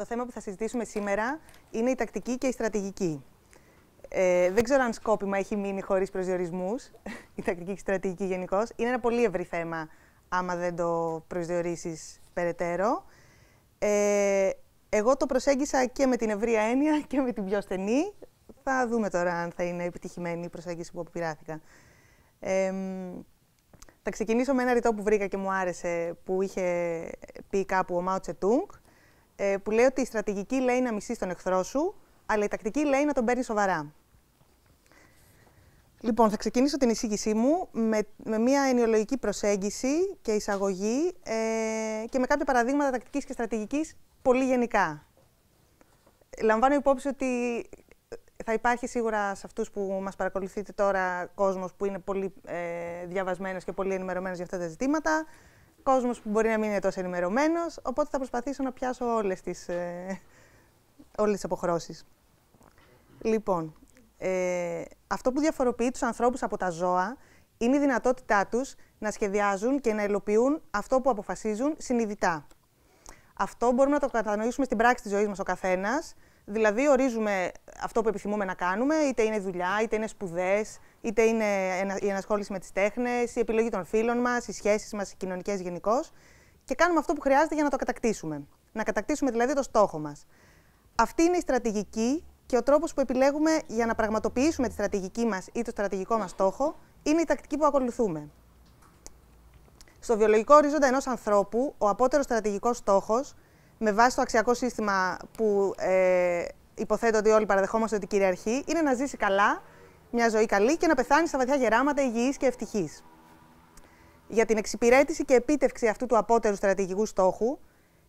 Το θέμα που θα συζητήσουμε σήμερα είναι η τακτική και η στρατηγική. Ε, δεν ξέρω αν σκόπιμα έχει μείνει χωρίς προσδιορισμούς η τακτική και η στρατηγική γενικώς. Είναι ένα πολύ ευρύ θέμα, άμα δεν το προσδιορίσεις περαιτέρω. Ε, εγώ το προσέγγισα και με την ευρία έννοια και με την πιο στενή. Θα δούμε τώρα αν θα είναι επιτυχημένη η προσέγγιση που αποπειράθηκα. Ε, θα ξεκινήσω με ένα ρητό που βρήκα και μου άρεσε, που είχε πει κάπου ο Μάο Τσετούγκ, ε, που λέει ότι η στρατηγική λέει να μισείς τον εχθρό σου, αλλά η τακτική λέει να τον παίρνει σοβαρά. Λοιπόν, θα ξεκινήσω την εισήγησή μου με, με μια ενοιολογική προσέγγιση και εισαγωγή ε, και με κάποια παραδείγματα τακτικής και στρατηγικής πολύ γενικά. Λαμβάνω υπόψη ότι θα υπάρχει σίγουρα σε αυτούς που μας παρακολουθείτε τώρα κόσμος που είναι πολύ ε, διαβασμένος και πολύ ενημερωμένος για αυτά τα ζητήματα. Κόσμος που μπορεί να μην είναι τόσο ενημερωμένος. Οπότε θα προσπαθήσω να πιάσω όλες τις ε, όλες τις αποχρώσεις. Λοιπόν, ε, αυτό που διαφοροποιεί τους ανθρώπους από τα ζώα είναι η δυνατότητά τους να σχεδιάζουν και να υλοποιούν αυτό που αποφασίζουν συνειδητά. Αυτό μπορούμε να το κατανοήσουμε στην πράξη της ζωής μας ο καθένας, Δηλαδή, ορίζουμε αυτό που επιθυμούμε να κάνουμε, είτε είναι δουλειά, είτε είναι σπουδές, είτε είναι η ενασχόληση με τις τέχνες, η επιλογή των φίλων μας, οι σχέσεις μας, οι κοινωνικές γενικώ. Και κάνουμε αυτό που χρειάζεται για να το κατακτήσουμε. Να κατακτήσουμε δηλαδή το στόχο μας. Αυτή είναι η στρατηγική και ο τρόπος που επιλέγουμε για να πραγματοποιήσουμε τη στρατηγική μας ή το στρατηγικό μας στόχο είναι η τακτική που ακολουθούμε. Στο βιολογικό ορίζοντα ενός ανθρώπου, ο απότερος στρατηγικός στόχος με βάση το αξιακό σύστημα που ε, υποθέτω ότι όλοι παραδεχόμαστε ότι κυριαρχεί, είναι να ζήσει καλά, μια ζωή καλή και να πεθάνει στα βαθιά γεράματα υγιής και ευτυχής. Για την εξυπηρέτηση και επίτευξη αυτού του απότερου στρατηγικού στόχου,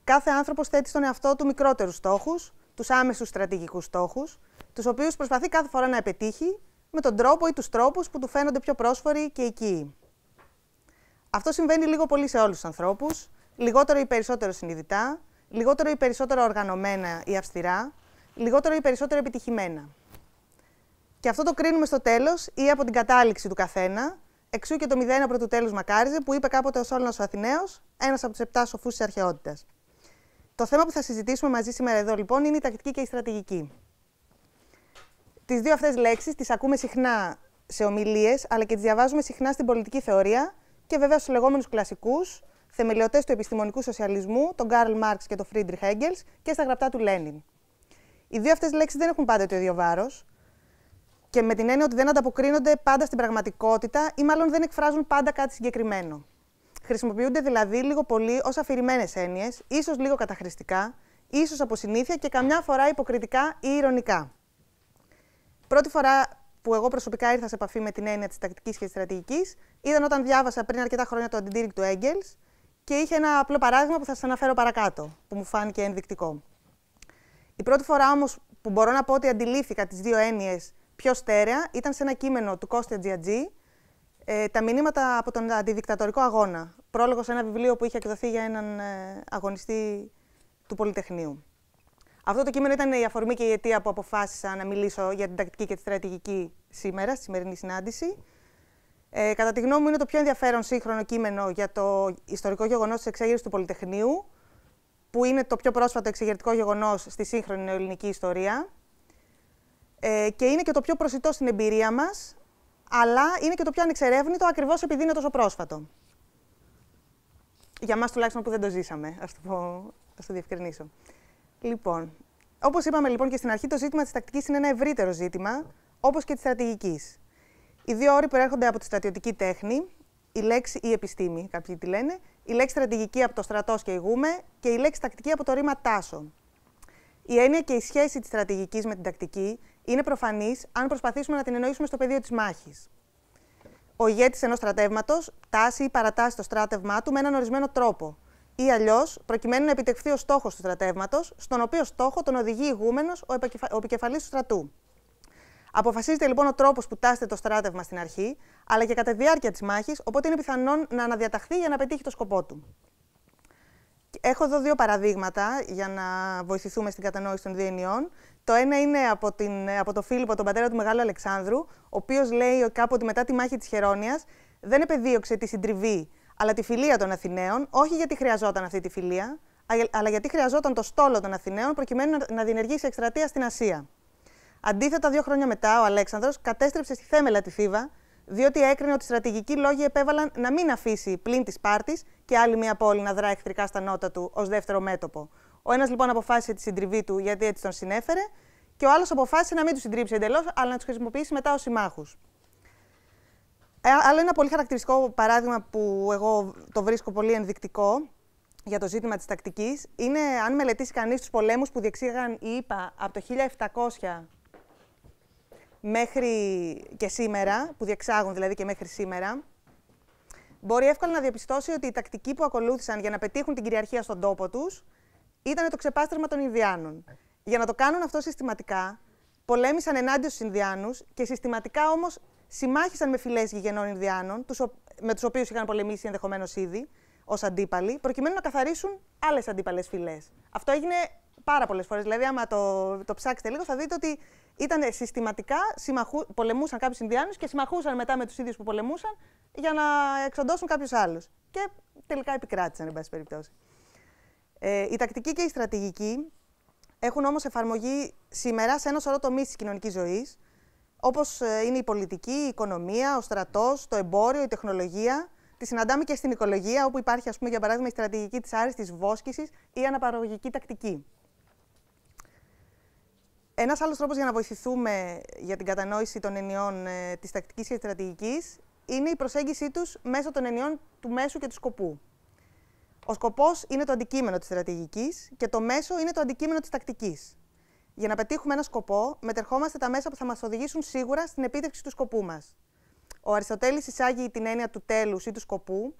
κάθε άνθρωπος θέτει στον εαυτό του μικρότερους στόχους, τους άμεσους στρατηγικούς στόχους, τους οποίους προσπαθεί κάθε φορά να επιτύχει με τον τρόπο ή τους τρόπους που του φαίνονται πιο πρόσφοροι και οικοί. Αυτό συμβαίνει λίγο πολύ σε όλους τους ανθρώπους, λιγότερο ή περισσότερο συνειδητά, λιγότερο ή περισσότερο οργανωμένα ή αυστηρά, λιγότερο ή περισσότερο επιτυχημένα. Και αυτό το κρίνουμε στο τέλος ή από την κατάληξη του καθένα. Εξού και το 0 από του Μακάριζε, που είπε κάποτε ο Σόλωνας ο Αθηναίος, ένας από τους 7 σοφούς της αρχαιότητας. Το θέμα που θα συζητήσουμε μαζί σήμερα εδώ λοιπόν είναι η τακτική και η στρατηγική. Τις δύο αυτές λέξεις τις ακούμε συχνά σε ομιλίες, αλλά και τις διαβάζουμε συχνά στην πολιτική θεωρία και βέβαια στους λεγόμενους κλασικούς, θεμελιωτές του επιστημονικού σοσιαλισμού, τον Κάρλ Μάρξ και τον Φρίντριχ Έγκελ, και στα γραπτά του Λένιν. Οι δύο αυτές λέξεις δεν έχουν πάντα το ίδιο βάρος και με την έννοια ότι δεν ανταποκρίνονται πάντα στην πραγματικότητα ή μάλλον δεν εκφράζουν πάντα κάτι συγκεκριμένο. Χρησιμοποιούνται δηλαδή λίγο πολύ ως αφηρημένες έννοιες, ίσως λίγο καταχρηστικά, ίσως από συνήθεια και καμιά φορά υποκριτικά ή ηρωνικά. Πρώτη φορά που εγώ προσωπικά ήρθα σε επαφή με την έννοια της τακτικής και της στρατηγικής ήταν όταν διάβασα πριν αρκετά χρόνια το αντιτήρηκ του Έγκελ και είχε ένα απλό παράδειγμα που θα σας αναφέρω παρακάτω, που μου φάνηκε ενδεικτικό. Η πρώτη φορά όμως που μπορώ να πω ότι αντιλήφθηκα τις δύο έννοιες πιο στέρεα ήταν σε ένα κείμενο του Κώστα Τζιατζή, ε, τα μηνύματα από τον αντιδικτατορικό αγώνα. Πρόλογο σε ένα βιβλίο που είχε εκδοθεί για έναν ε, αγωνιστή του Πολυτεχνείου. Αυτό το κείμενο ήταν η αφορμή και η αιτία που αποφάσισα να μιλήσω για την τακτική και τη στρατηγική σήμερα, στη σημερινή συνάντηση. Ε, κατά τη γνώμη μου, είναι το πιο ενδιαφέρον σύγχρονο κείμενο για το ιστορικό γεγονός της εξέγερσης του Πολυτεχνείου, που είναι το πιο πρόσφατο εξεγερτικό γεγονός στη σύγχρονη ελληνική ιστορία. Ε, και είναι και το πιο προσιτό στην εμπειρία μας, αλλά είναι και το πιο ανεξερεύνητο ακριβώς επειδή είναι τόσο πρόσφατο. Για μας τουλάχιστον που δεν το ζήσαμε, ας το, ας το διευκρινίσω. Λοιπόν, όπως είπαμε λοιπόν και στην αρχή, το ζήτημα της τακτικής είναι ένα ευρύτερο ζήτημα, όπως και της στρατηγικής. Οι δύο όροι προέρχονται από τη στρατιωτική τέχνη, η λέξη ή επιστήμη, κάποιοι τη λένε, η λέξη στρατηγική από το στρατός και ηγούμε και η λέξη τακτική από το ρήμα τάσο. Η έννοια και η σχέση της στρατηγικής με την τακτική είναι προφανής αν προσπαθήσουμε να την εννοήσουμε στο πεδίο της μάχης. Ο ηγέτης ενός στρατεύματος τάσει ή παρατάσει το στράτευμά του με έναν ορισμένο τρόπο, ή αλλιώς προκειμένου να επιτευχθεί ο στόχος του στρατεύματος, στον οποίο στόχο τον οδηγεί ηγούμενο ο επικεφαλής του στρατού. Αποφασίζεται λοιπόν ο τρόπος που τάσσεται το στράτευμα στην αρχή, αλλά και κατά τη διάρκεια της μάχης, οπότε είναι πιθανόν να αναδιαταχθεί για να πετύχει το σκοπό του. Έχω εδώ δύο παραδείγματα για να βοηθηθούμε στην κατανόηση των διενειών. Το ένα είναι από, την, από τον Φίλιππο, τον πατέρα του Μεγάλου Αλεξάνδρου, ο οποίος λέει κάποτε μετά τη μάχη της Χερόνια δεν επεδίωξε τη συντριβή, αλλά τη φιλία των Αθηναίων, όχι γιατί χρειαζόταν αυτή τη φιλία, αλλά γιατί χρειαζόταν το στόλο των Αθηναίων προκειμένου να διενεργήσει εκστρατεία στην Ασία. Αντίθετα, δύο χρόνια μετά, ο Αλέξανδρος κατέστρεψε στη Θέμελα τη Θήβα, διότι έκρινε ότι στρατηγικοί λόγοι επέβαλαν να μην αφήσει πλην της Πάρτης και άλλη μία πόλη να δρά εχθρικά στα νότα του ως δεύτερο μέτωπο. Ο ένας λοιπόν αποφάσισε τη συντριβή του γιατί έτσι τον συνέφερε, και ο άλλος αποφάσισε να μην τους συντρίψει εντελώς, αλλά να τους χρησιμοποιήσει μετά ως συμμάχους. Ε, άλλο ένα πολύ χαρακτηριστικό παράδειγμα που εγώ το βρίσκω πολύ ενδεικτικό για το ζήτημα της τακτικής είναι αν μελετήσει κανείς τους πολέμους που διεξήγαγαν οι ΙΠΑ από το 1700 μέχρι και σήμερα, που διεξάγουν δηλαδή και μέχρι σήμερα, μπορεί εύκολα να διαπιστώσει ότι η τακτική που ακολούθησαν για να πετύχουν την κυριαρχία στον τόπο τους ήταν το ξεπάστρεμα των Ινδιάνων. Για να το κάνουν αυτό συστηματικά, πολέμησαν ενάντια στους Ινδιάνους και συστηματικά όμως συμμάχησαν με φυλές γηγενών Ινδιάνων, με τους οποίους είχαν πολεμήσει ενδεχομένως ήδη ως αντίπαλοι, προκειμένου να καθαρίσουν άλλες αντίπαλες φυλές. Αυτό έγινε πάρα πολλές φορές. Δηλαδή, άμα το, το ψάξετε λίγο, θα δείτε ότι ήταν συστηματικά, συμμαχού, πολεμούσαν κάποιους Ινδιάνους και συμμαχούσαν μετά με τους ίδιους που πολεμούσαν για να εξοντώσουν κάποιους άλλους. Και τελικά επικράτησαν, εν πάση περιπτώσει. Ε, η τακτική και η στρατηγική έχουν όμως εφαρμογή σήμερα σε ένα σωρό τομείς της κοινωνικής ζωής, όπως ε, είναι η πολιτική, η οικονομία, ο στρατός, το εμπόριο, η τεχνολογία. Τη συναντάμε και στην οικολογία, όπου υπάρχει, ας πούμε, για παράδειγμα, η στρατηγική της άριστης βόσκησης ή αναπαραγωγική τακτική. Ένας άλλος τρόπος για να βοηθηθούμε για την κατανόηση των ενιών ε, της τακτικής και στρατηγικής είναι η προσέγγιση τους μέσω των ενιών του μέσου και του σκοπού. Ο σκοπός είναι το αντικείμενο της στρατηγικής και το μέσο είναι το αντικείμενο της τακτικής. Για να πετύχουμε ένα σκοπό, μετερχόμαστε τα μέσα που θα μας οδηγήσουν σίγουρα στην επίτευξη του σκοπού μας. Ο Αριστοτέλης εισάγει την έννοια του τέλους ή του σκοπού,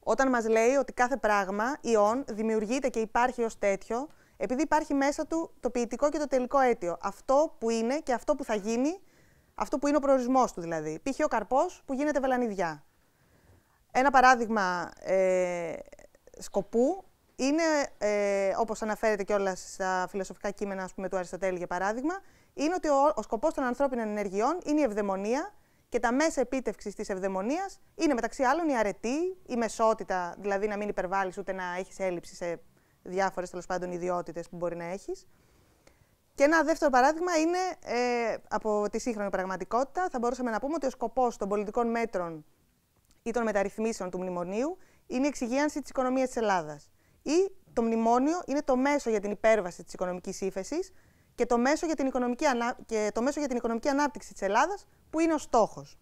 όταν μας λέει ότι κάθε πράγμα, ιόν, δημιουργείται και υπάρχει ως τέτοιο επειδή υπάρχει μέσα του το ποιητικό και το τελικό αίτιο. Αυτό που είναι και αυτό που θα γίνει, αυτό που είναι ο προορισμός του δηλαδή. Π.χ. ο καρπός που γίνεται βελανιδιά. Ένα παράδειγμα ε, σκοπού είναι, ε, όπως αναφέρεται και όλα στα φιλοσοφικά κείμενα ας πούμε, του Αριστοτέλη για παράδειγμα, είναι ότι ο, ο σκοπός των ανθρώπινων ενεργειών είναι η ευδαιμονία και τα μέσα επίτευξης της ευδαιμονίας είναι μεταξύ άλλων η αρετή, η μεσότητα, δηλαδή να μην υπερβάλλεις ούτε να έχεις έλλειψη σε διάφορες τέλος πάντων ιδιότητες που μπορεί να έχεις. Και ένα δεύτερο παράδειγμα είναι ε, από τη σύγχρονη πραγματικότητα. Θα μπορούσαμε να πούμε ότι ο σκοπός των πολιτικών μέτρων ή των μεταρρυθμίσεων του μνημονίου είναι η εξυγίανση της οικονομίας της Ελλάδας. Ή το μνημόνιο είναι το μέσο για την υπέρβαση της οικονομικής ύφεσης και οικονομική, ανα... και το μέσο για την οικονομική ανάπτυξη της Ελλάδας που είναι ο στόχος.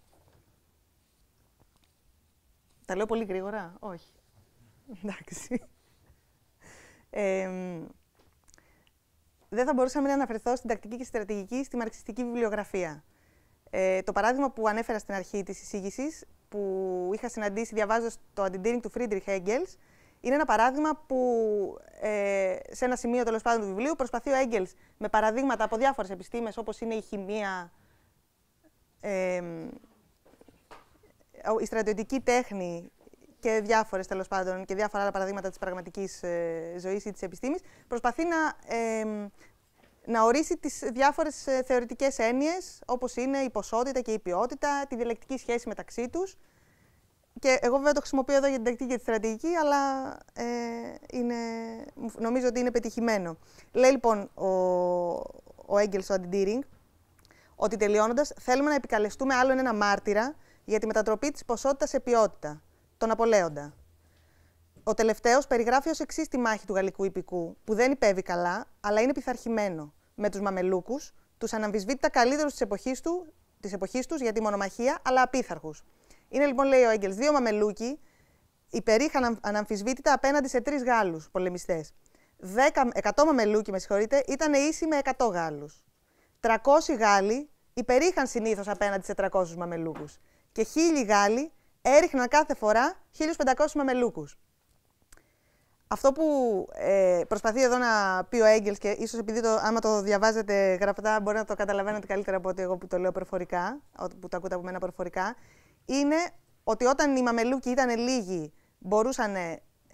Τα λέω πολύ γρήγορα, όχι. Εντάξει δεν θα μπορούσαμε να αναφερθώ στην τακτική και στρατηγική στη μαρξιστική βιβλιογραφία. Ε, το παράδειγμα που ανέφερα στην αρχή της εισήγησης, που είχα συναντήσει διαβάζοντας το Αντιντήρινγκ του Φρίντριχ Έγκελ, είναι ένα παράδειγμα που ε, σε ένα σημείο τέλος πάντων του βιβλίου προσπαθεί ο Έγκελ με παραδείγματα από διάφορες επιστήμες, όπως είναι η χημεία, ε, η στρατιωτική τέχνη, και διάφορες τέλος πάντων και διάφορα άλλα παραδείγματα της πραγματικής ε, ζωής ή της επιστήμης, προσπαθεί να, ε, να ορίσει τις διάφορες θεωρητικές έννοιες, όπως είναι η ποσότητα και η ποιότητα, τη διαλεκτική σχέση μεταξύ τους. Και εγώ βέβαια το χρησιμοποιώ εδώ για την τακτική και τη στρατηγική, αλλά ε, είναι, νομίζω ότι είναι πετυχημένο. Λέει λοιπόν ο, ο Έγκελ, ο Αντιντήρινγκ, ότι τελειώνοντας, θέλουμε να επικαλεστούμε άλλον ένα μάρτυρα για τη μετατροπή της ποσότητας σε ποιότητα τον Απολέοντα. Ο τελευταίος περιγράφει ως εξής τη μάχη του Γαλλικού υπηκού, που δεν υπέβη καλά, αλλά είναι πειθαρχημένο με τους Μαμελούκους, τους αναμφισβήτητα καλύτερους της εποχής του της εποχής τους για τη μονομαχία, αλλά απίθαρχους. Είναι λοιπόν, λέει ο Έγκελ, δύο Μαμελούκοι υπερήχαν αναμφισβήτητα απέναντι σε τρεις Γάλλους πολεμιστές. 100 Μαμελούκοι, με συγχωρείτε, ήταν ίσοι με 100 Γάλλου. 300 Γάλλοι υπερήχαν συνήθως απέναντι σε 300 Μαμελούκους. Και χίλιοι Γάλλοι έριχναν κάθε φορά 1.500 μαμελούκου. Αυτό που ε, προσπαθεί εδώ να πει ο Έγκελ και ίσως επειδή το, άμα το διαβάζετε γραπτά μπορεί να το καταλαβαίνετε καλύτερα από ότι εγώ που το λέω προφορικά, που το ακούτε από μένα προφορικά, είναι ότι όταν οι μαμελούκοι ήταν λίγοι, μπορούσαν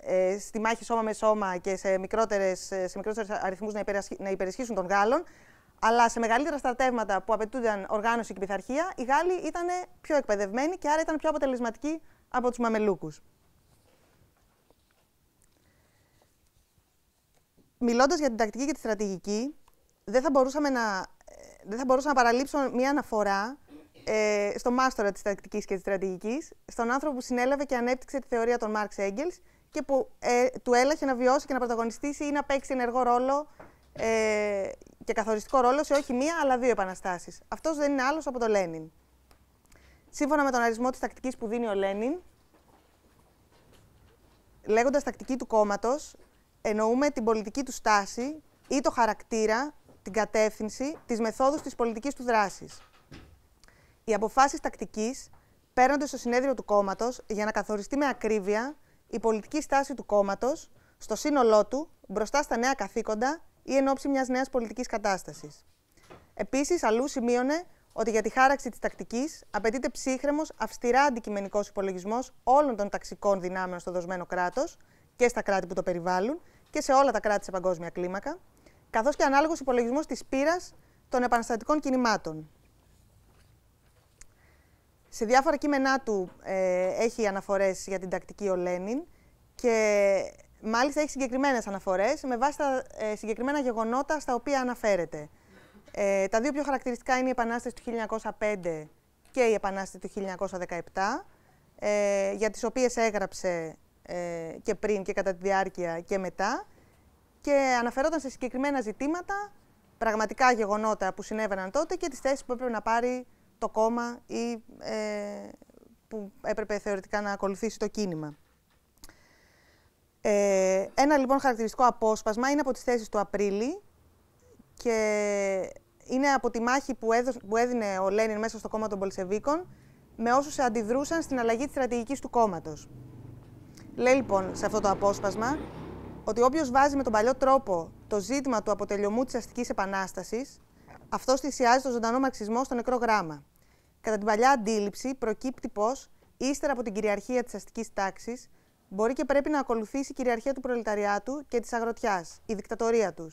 ε, στη μάχη σώμα με σώμα και σε, μικρότερες, σε αριθμούς να, να υπερισχύσουν τον Γάλλων, αλλά σε μεγαλύτερα στρατεύματα που απαιτούνταν οργάνωση και πειθαρχία, οι Γάλλοι ήταν πιο εκπαιδευμένοι και άρα ήταν πιο αποτελεσματικοί από τους Μαμελούκους. Μιλώντας για την τακτική και τη στρατηγική, δεν θα, μπορούσαμε να, δεν θα μπορούσα να παραλείψω μία αναφορά ε, στο μάστορα της τακτικής και της στρατηγικής, στον άνθρωπο που συνέλαβε και ανέπτυξε τη θεωρία των Μάρξ Έγγελς και που ε, του έλαχε να βιώσει και να πρωταγωνιστήσει ή να παίξει ενεργό ρόλο ε, και καθοριστικό ρόλο σε όχι μία αλλά δύο επαναστάσεις. Αυτός δεν είναι άλλος από τον Λένιν. Σύμφωνα με τον αρισμό της τακτικής που δίνει ο Λένιν, λέγοντας τακτική του κόμματος, εννοούμε την πολιτική του στάση ή το χαρακτήρα, την κατεύθυνση, τις μεθόδους της πολιτικής του δράσης. Οι αποφάσεις τακτικής παίρνονται στο συνέδριο του κόμματος για να καθοριστεί με ακρίβεια η πολιτική στάση του κόμματος στο σύνολό του μπροστά στα νέα καθήκοντα ή εν ώψη μιας νέας πολιτικής κατάστασης. Επίσης, αλλού σημείωνε ότι για τη χάραξη της τακτικής απαιτείται ψύχρεμος, αυστηρά αντικειμενικός υπολογισμός όλων των ταξικών δυνάμεων στο δοσμένο κράτος και στα κράτη που το περιβάλλουν και σε όλα τα κράτη σε παγκόσμια κλίμακα, καθώς και ανάλογος υπολογισμός της πείρας των επαναστατικών κινημάτων. Σε διάφορα κείμενά του ε, έχει αναφορές για την τακτική ο Λένιν και Μάλιστα, έχει συγκεκριμένες αναφορές με βάση τα ε, συγκεκριμένα γεγονότα στα οποία αναφέρεται. Ε, τα δύο πιο χαρακτηριστικά είναι η Επανάσταση του 1905 και η Επανάσταση του 1917, ε, για τις οποίες έγραψε και πριν και κατά τη διάρκεια και μετά και αναφερόταν σε συγκεκριμένα ζητήματα, πραγματικά γεγονότα που συνέβαιναν τότε και τις θέσεις που έπρεπε να πάρει το κόμμα ή που έπρεπε θεωρητικά να ακολουθήσει το κίνημα. Ε, ένα λοιπόν χαρακτηριστικό απόσπασμα είναι από τις θέσεις του Απρίλη και είναι από τη μάχη που, έδινε ο Λένιν μέσα στο κόμμα των Πολσεβίκων με όσους αντιδρούσαν στην αλλαγή της στρατηγικής του κόμματος. Λέει λοιπόν σε αυτό το απόσπασμα ότι όποιος βάζει με τον παλιό τρόπο το ζήτημα του αποτελειωμού της αστικής επανάστασης αυτό θυσιάζει τον ζωντανό μαξισμό στο νεκρό γράμμα. Κατά την παλιά αντίληψη, προκύπτει πως, ύστερα από την κυριαρχία της αστικής τάξης, μπορεί και πρέπει να ακολουθήσει η κυριαρχία του προλεταριάτου και της αγροτιάς, η δικτατορία τους.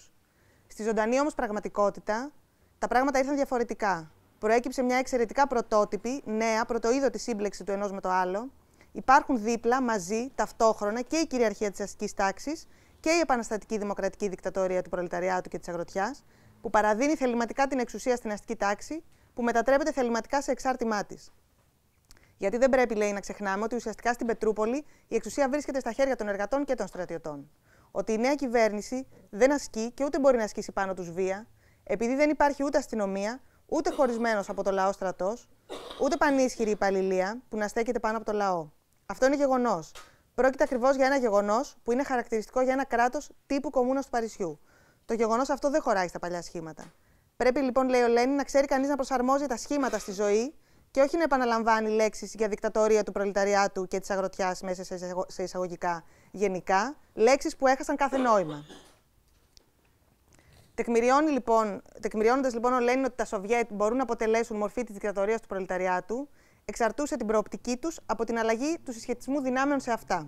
Στη ζωντανή όμως πραγματικότητα, τα πράγματα ήρθαν διαφορετικά. Προέκυψε μια εξαιρετικά πρωτότυπη, νέα, πρωτοείδωτη σύμπλεξη του ενός με το άλλο. Υπάρχουν δίπλα, μαζί, ταυτόχρονα και η κυριαρχία της αστικής τάξης και η επαναστατική δημοκρατική δικτατορία του προλεταριάτου και της αγροτιάς, που παραδίνει θεληματικά την εξουσία στην αστική τάξη, που μετατρέπεται θεληματικά σε εξάρτημά της. Γιατί δεν πρέπει, λέει, να ξεχνάμε ότι ουσιαστικά στην Πετρούπολη η εξουσία βρίσκεται στα χέρια των εργατών και των στρατιωτών. Ότι η νέα κυβέρνηση δεν ασκεί και ούτε μπορεί να ασκήσει πάνω τους βία, επειδή δεν υπάρχει ούτε αστυνομία, ούτε χωρισμένος από το λαό στρατός, ούτε πανίσχυρη υπαλληλία που να στέκεται πάνω από το λαό. Αυτό είναι γεγονός. Πρόκειται ακριβώς για ένα γεγονός που είναι χαρακτηριστικό για ένα κράτος τύπου κομμούνας του Παρισιού. Το γεγονός αυτό δεν χωράει στα παλιά σχήματα. Πρέπει λοιπόν, λέει ο Λένιν, να ξέρει κανείς να προσαρμόζει τα σχήματα στη ζωή και όχι να επαναλαμβάνει λέξεις για δικτατορία του προλεταριάτου και της αγροτιάς μέσα σε εισαγωγικά γενικά, λέξεις που έχασαν κάθε νόημα. Τεκμηριώνει, λοιπόν, τεκμηριώνοντας λοιπόν ο Λένιν ότι τα Σοβιέτ μπορούν να αποτελέσουν μορφή της δικτατορίας του προλεταριάτου, εξαρτούσε την προοπτική τους από την αλλαγή του συσχετισμού δυνάμεων σε αυτά.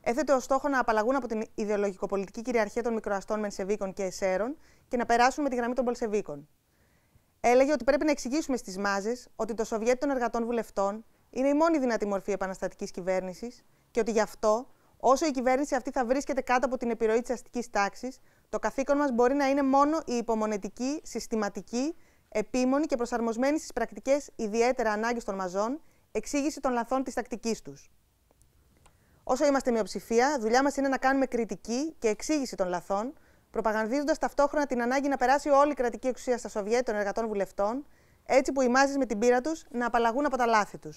Έθετε ως στόχο να απαλλαγούν από την ιδεολογικοπολιτική κυριαρχία των μικροαστών Μενσεβίκων και Εσέρων και να περάσουν με τη γραμμή των Πολσεβίκων έλεγε ότι πρέπει να εξηγήσουμε στις μάζες ότι το Σοβιέτ των Εργατών Βουλευτών είναι η μόνη δυνατή μορφή επαναστατικής κυβέρνησης και ότι γι' αυτό, όσο η κυβέρνηση αυτή θα βρίσκεται κάτω από την επιρροή της αστικής τάξης, το καθήκον μας μπορεί να είναι μόνο η υπομονετική, συστηματική, επίμονη και προσαρμοσμένη στις πρακτικές ιδιαίτερα ανάγκες των μαζών εξήγηση των λαθών της τακτικής τους. Όσο είμαστε μειοψηφία, δουλειά μας είναι να κάνουμε κριτική και εξήγηση των λαθών προπαγανδίζοντας ταυτόχρονα την ανάγκη να περάσει όλη η κρατική εξουσία στα Σοβιέτ των εργατών βουλευτών, έτσι που οι μάζες με την πείρα τους να απαλλαγούν από τα λάθη τους.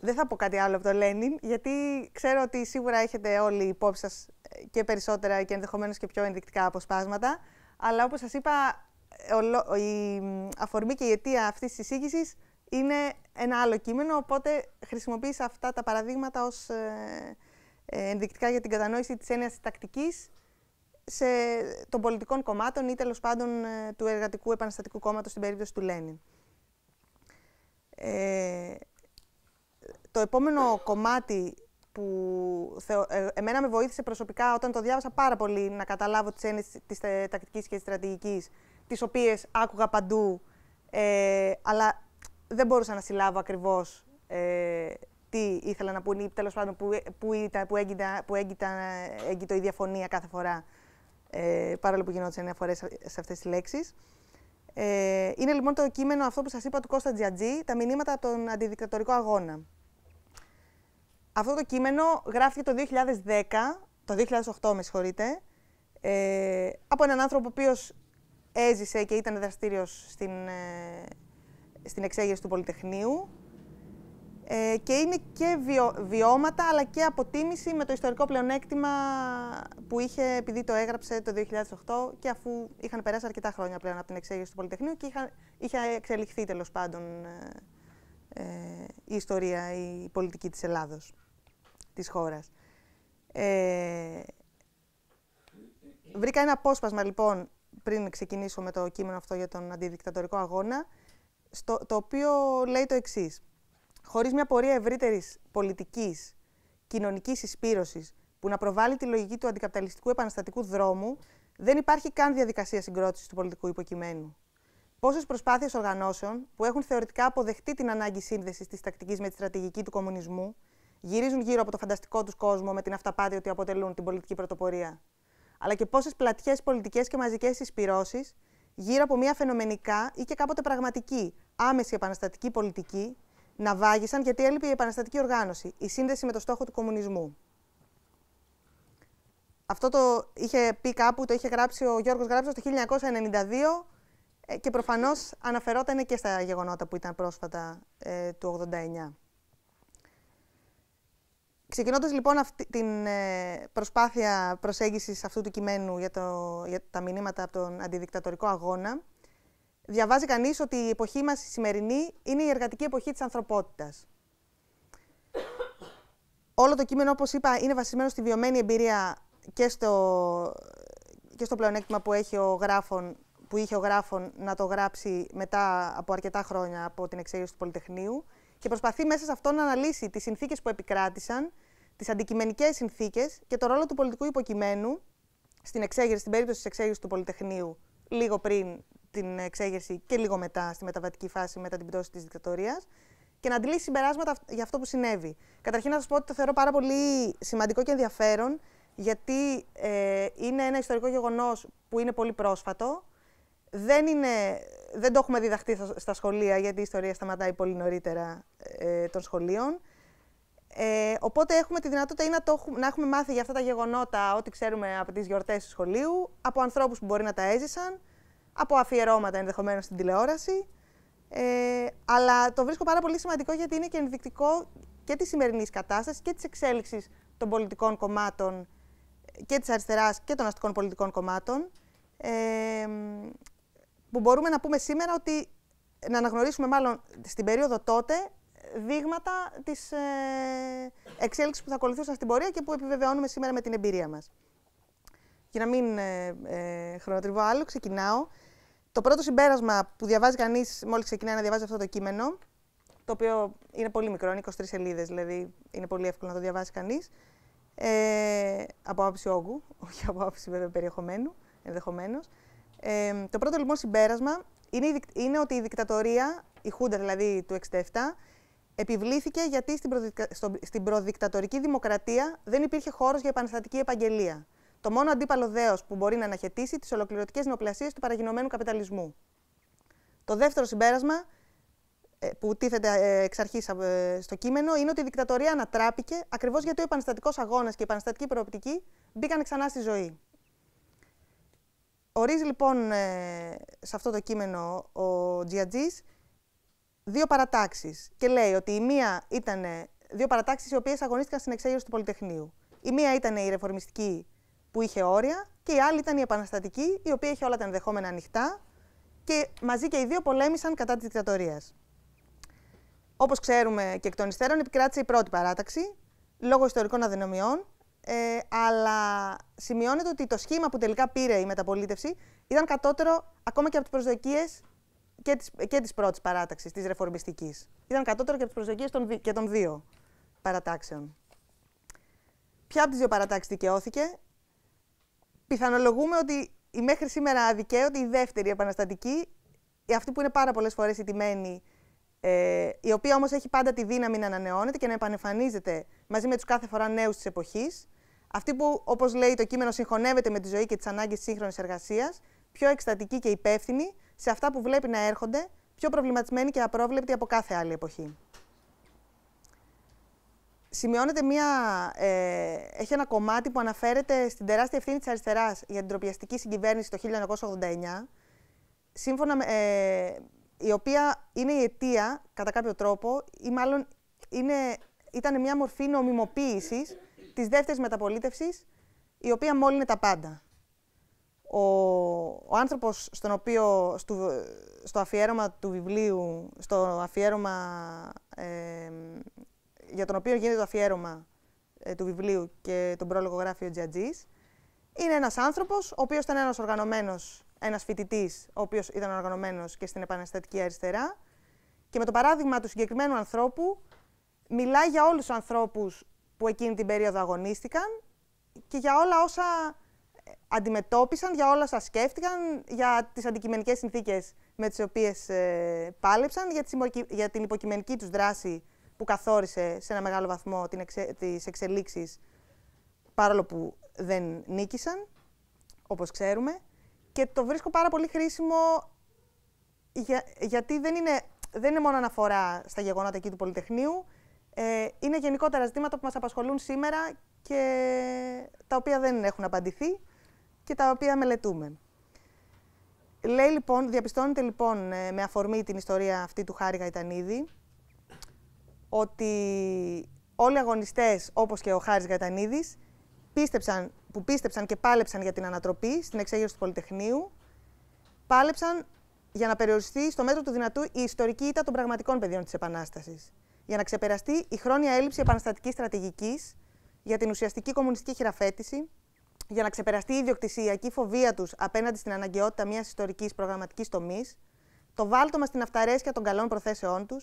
Δεν θα πω κάτι άλλο από τον Λένιν, γιατί ξέρω ότι σίγουρα έχετε όλοι υπόψη σας και περισσότερα και ενδεχομένως και πιο ενδεικτικά αποσπάσματα. Αλλά όπως σας είπα, η αφορμή και η αιτία αυτής της εισήγησης είναι ένα άλλο κείμενο. Οπότε χρησιμοποίησα αυτά τα παραδείγματα ως ε, ενδεικτικά για την κατανόηση της έννοιας τακτικής σε, των πολιτικών κομμάτων ή τέλος πάντων ε, του Εργατικού Επαναστατικού Κόμματος στην περίπτωση του Λένιν. Ε, το επόμενο κομμάτι που ε, εμένα με βοήθησε προσωπικά όταν το διάβασα πάρα πολύ να καταλάβω τις έννοιες της τακτικής και της στρατηγικής, τις οποίες άκουγα παντού, ε, αλλά δεν μπορούσα να συλλάβω ακριβώς τι ήθελα να πούνε ή τέλος πάντων που, που, ήταν, που, έγινε που έγινε η διαφωνία κάθε φορά, ε, παρόλο που γινόταν εννεα φορές σε αυτές τις λέξεις. Ε, είναι λοιπόν το κείμενο αυτό που σας είπα του Κώστα Τζιατζή, τα μηνύματα από τον αντιδικτατορικό αγώνα. Αυτό το κείμενο γράφτηκε το 2010, το 2008 με συγχωρείτε, ε, από έναν άνθρωπο ο οποίος έζησε και ήταν δραστήριος στην, ε, στην εξέγερση του Πολυτεχνείου, ε, και είναι και βιώματα αλλά και αποτίμηση με το ιστορικό πλεονέκτημα που είχε επειδή το έγραψε το 2008 και αφού είχαν περάσει αρκετά χρόνια πλέον από την εξέγερση του Πολυτεχνείου και είχα, είχε εξελιχθεί τέλος πάντων ε, ε, η ιστορία, η πολιτική της Ελλάδος, της χώρας. Ε, βρήκα ένα απόσπασμα λοιπόν πριν ξεκινήσω με το κείμενο αυτό για τον αντιδικτατορικό αγώνα, στο, το οποίο λέει το εξής χωρίς μια πορεία ευρύτερης πολιτικής, κοινωνικής συσπήρωση που να προβάλλει τη λογική του αντικαπιταλιστικού επαναστατικού δρόμου, δεν υπάρχει καν διαδικασία συγκρότησης του πολιτικού υποκειμένου. Πόσες προσπάθειες οργανώσεων που έχουν θεωρητικά αποδεχτεί την ανάγκη σύνδεσης της τακτικής με τη στρατηγική του κομμουνισμού, γυρίζουν γύρω από το φανταστικό τους κόσμο με την αυταπάτη ότι αποτελούν την πολιτική πρωτοπορία. Αλλά και πόσες πλατιές πολιτικές και μαζικές συσπηρώσει γύρω από μια φαινομενικά ή και κάποτε πραγματική άμεση επαναστατική πολιτική να βάγισαν γιατί έλειπε η επαναστατική οργάνωση, η σύνδεση με το στόχο του κομμουνισμού. Αυτό το είχε πει κάπου, το είχε γράψει ο Γιώργος Γράψος το 1992 ε, και προφανώς αναφερόταν και στα γεγονότα που ήταν πρόσφατα ε, του 89. Ξεκινώντας λοιπόν αυτή την ε, προσπάθεια προσέγγισης αυτού του κειμένου για, το, για τα μηνύματα από τον αντιδικτατορικό αγώνα, διαβάζει κανείς ότι η εποχή μας η σημερινή είναι η εργατική εποχή της ανθρωπότητας. Όλο το κείμενο, όπως είπα, είναι βασισμένο στη βιωμένη εμπειρία και στο, και στο πλεονέκτημα που, έχει ο γράφων, που είχε ο γράφων να το γράψει μετά από αρκετά χρόνια από την εξέγερση του Πολυτεχνείου και προσπαθεί μέσα σε αυτό να αναλύσει τις συνθήκες που επικράτησαν, τις αντικειμενικές συνθήκες και το ρόλο του πολιτικού υποκειμένου στην στην περίπτωση της εξέγερσης του Πολυτεχνείου λίγο πριν την εξέγερση και λίγο μετά, στη μεταβατική φάση, μετά την πτώση της δικτατορίας, και να αντιλήσει συμπεράσματα για αυτό που συνέβη. Καταρχήν, να σας πω ότι το θεωρώ πάρα πολύ σημαντικό και ενδιαφέρον, γιατί ε, είναι ένα ιστορικό γεγονός που είναι πολύ πρόσφατο. Δεν, είναι, δεν το έχουμε διδαχτεί στα σχολεία, γιατί η ιστορία σταματάει πολύ νωρίτερα ε, των σχολείων. Ε, οπότε έχουμε τη δυνατότητα ή να, το, να έχουμε μάθει για αυτά τα γεγονότα ό,τι ξέρουμε από τις γιορτές του σχολείου, από ανθρώπους που μπορεί να τα έζησαν, από αφιερώματα ενδεχομένως στην τηλεόραση. Ε, αλλά το βρίσκω πάρα πολύ σημαντικό γιατί είναι και ενδεικτικό και της σημερινής κατάστασης και της εξέλιξης των πολιτικών κομμάτων ε, και της αριστεράς και των αστικών πολιτικών κομμάτων. Ε, που μπορούμε να πούμε σήμερα ότι να αναγνωρίσουμε μάλλον στην περίοδο τότε δείγματα της ε, εξέλιξης που θα ακολουθούσαν στην πορεία και που επιβεβαιώνουμε σήμερα με την εμπειρία μας. Για να μην ε, ε χρονοτριβώ άλλο, ξεκινάω. Το πρώτο συμπέρασμα που διαβάζει κανείς μόλις ξεκινάει να διαβάζει αυτό το κείμενο, το οποίο είναι πολύ μικρό, είναι 23 σελίδες, δηλαδή είναι πολύ εύκολο να το διαβάσει κανείς. Ε, από άποψη όγκου, όχι από άποψη βέβαια περιεχομένου, ενδεχομένως. Ε, το πρώτο λοιπόν συμπέρασμα είναι, είναι ότι η δικτατορία, η Χούντα δηλαδή του 67, επιβλήθηκε γιατί στην, στην προδικτατορική δημοκρατία δεν υπήρχε χώρος για επαναστατική επαγγελία. Το μόνο αντίπαλο δέος που μπορεί να αναχαιτήσει τις ολοκληρωτικές νεοπλασίες του παραγινωμένου καπιταλισμού. Το δεύτερο συμπέρασμα ε, που τίθεται ε, εξ αρχής ε, στο κείμενο είναι ότι η δικτατορία ανατράπηκε ακριβώς γιατί ο επαναστατικός αγώνας και η επαναστατική προοπτική μπήκαν ξανά στη ζωή. Ορίζει λοιπόν σε αυτό το κείμενο ο Τζιατζής δύο παρατάξεις και λέει ότι η μία ήταν δύο παρατάξεις οι οποίες αγωνίστηκαν στην εξέγερση του Πολυτεχνείου. Η μία ήταν η ρεφορμιστική που είχε όρια και η άλλη ήταν η επαναστατική, η οποία είχε όλα τα ενδεχόμενα ανοιχτά και μαζί και οι δύο πολέμησαν κατά της δικτατορίας. Όπως ξέρουμε και εκ των υστέρων, επικράτησε η πρώτη παράταξη λόγω ιστορικών αδυναμιών, ε, αλλά σημειώνεται ότι το σχήμα που τελικά πήρε η μεταπολίτευση ήταν κατώτερο ακόμα και από τις προσδοκίες και της πρώτης παράταξης, της ρεφορμιστικής. Ήταν κατώτερο και από τις προσδοκίες των, και των δύο παρατάξεων. Ποια από τις δύο παρατάξεις δικαιώθηκε, πιθανολογούμε ότι η μέχρι σήμερα αδικαίωτη, η δεύτερη επαναστατική, η αυτή που είναι πάρα πολλές φορές η ε, η οποία όμως έχει πάντα τη δύναμη να ανανεώνεται και να επανεφανίζεται μαζί με τους κάθε φορά νέους της εποχής, αυτή που, όπως λέει το κείμενο, συγχωνεύεται με τη ζωή και τις ανάγκες τη σύγχρονης εργασίας, πιο εκστατική και υπεύθυνη σε αυτά που βλέπει να έρχονται, πιο προβληματισμένη και απρόβλεπτη από κάθε άλλη εποχή σημειώνεται μία. Ε, έχει ένα κομμάτι που αναφέρεται στην τεράστια ευθύνη της αριστεράς για την τροπιαστική συγκυβέρνηση το 1989, σύμφωνα ε, η οποία είναι η αιτία, κατά κάποιο τρόπο, ή μάλλον είναι, ήταν μια μορφή νομιμοποίησης της δεύτερης μεταπολίτευσης, η οποία μόλυνε τα πάντα. Ο, ο άνθρωπος στον οποίο, στο, στο αφιέρωμα του βιβλίου, στο αφιέρωμα ε, για τον οποίο γίνεται το αφιέρωμα ε, του βιβλίου και τον πρόλογο γράφει ο Τζατζή. Είναι ένας άνθρωπος, ο οποίος ήταν ένας οργανωμένος, ένας φοιτητής, ο οποίος ήταν οργανωμένος και στην επαναστατική αριστερά. Και με το παράδειγμα του συγκεκριμένου ανθρώπου, μιλάει για όλους τους ανθρώπους που εκείνη την περίοδο αγωνίστηκαν και για όλα όσα αντιμετώπισαν, για όλα όσα σκέφτηκαν, για τις αντικειμενικές συνθήκες με τις οποίες ε, πάλεψαν, για, τις, για την υποκειμενική τους δράση που καθόρισε σε ένα μεγάλο βαθμό την εξε, τις εξελίξεις παρόλο που δεν νίκησαν, όπως ξέρουμε. Και το βρίσκω πάρα πολύ χρήσιμο γιατί δεν είναι, δεν είναι μόνο αναφορά στα γεγονότα εκεί του Πολυτεχνείου, ε, είναι γενικότερα ζητήματα που μας απασχολούν σήμερα και τα οποία δεν έχουν απαντηθεί και τα οποία μελετούμε. Λέει λοιπόν, διαπιστώνεται λοιπόν ε, με αφορμή την ιστορία αυτή του Χάρη Γαϊτανίδη, ότι όλοι οι αγωνιστές, όπως και ο Χάρης Γατανίδης, πίστεψαν, που πίστεψαν και πάλεψαν για την ανατροπή στην εξέγερση του Πολυτεχνείου, πάλεψαν για να περιοριστεί στο μέτρο του δυνατού η ιστορική ήττα των πραγματικών πεδιών της Επανάστασης. Για να ξεπεραστεί η χρόνια έλλειψη επαναστατικής στρατηγικής, για την ουσιαστική κομμουνιστική χειραφέτηση, για να ξεπεραστεί η ιδιοκτησιακή φοβία τους απέναντι στην αναγκαιότητα μιας ιστορικής προγραμματικής τομής, το μα στην αυταρέσκεια των καλών προθέσεών τους,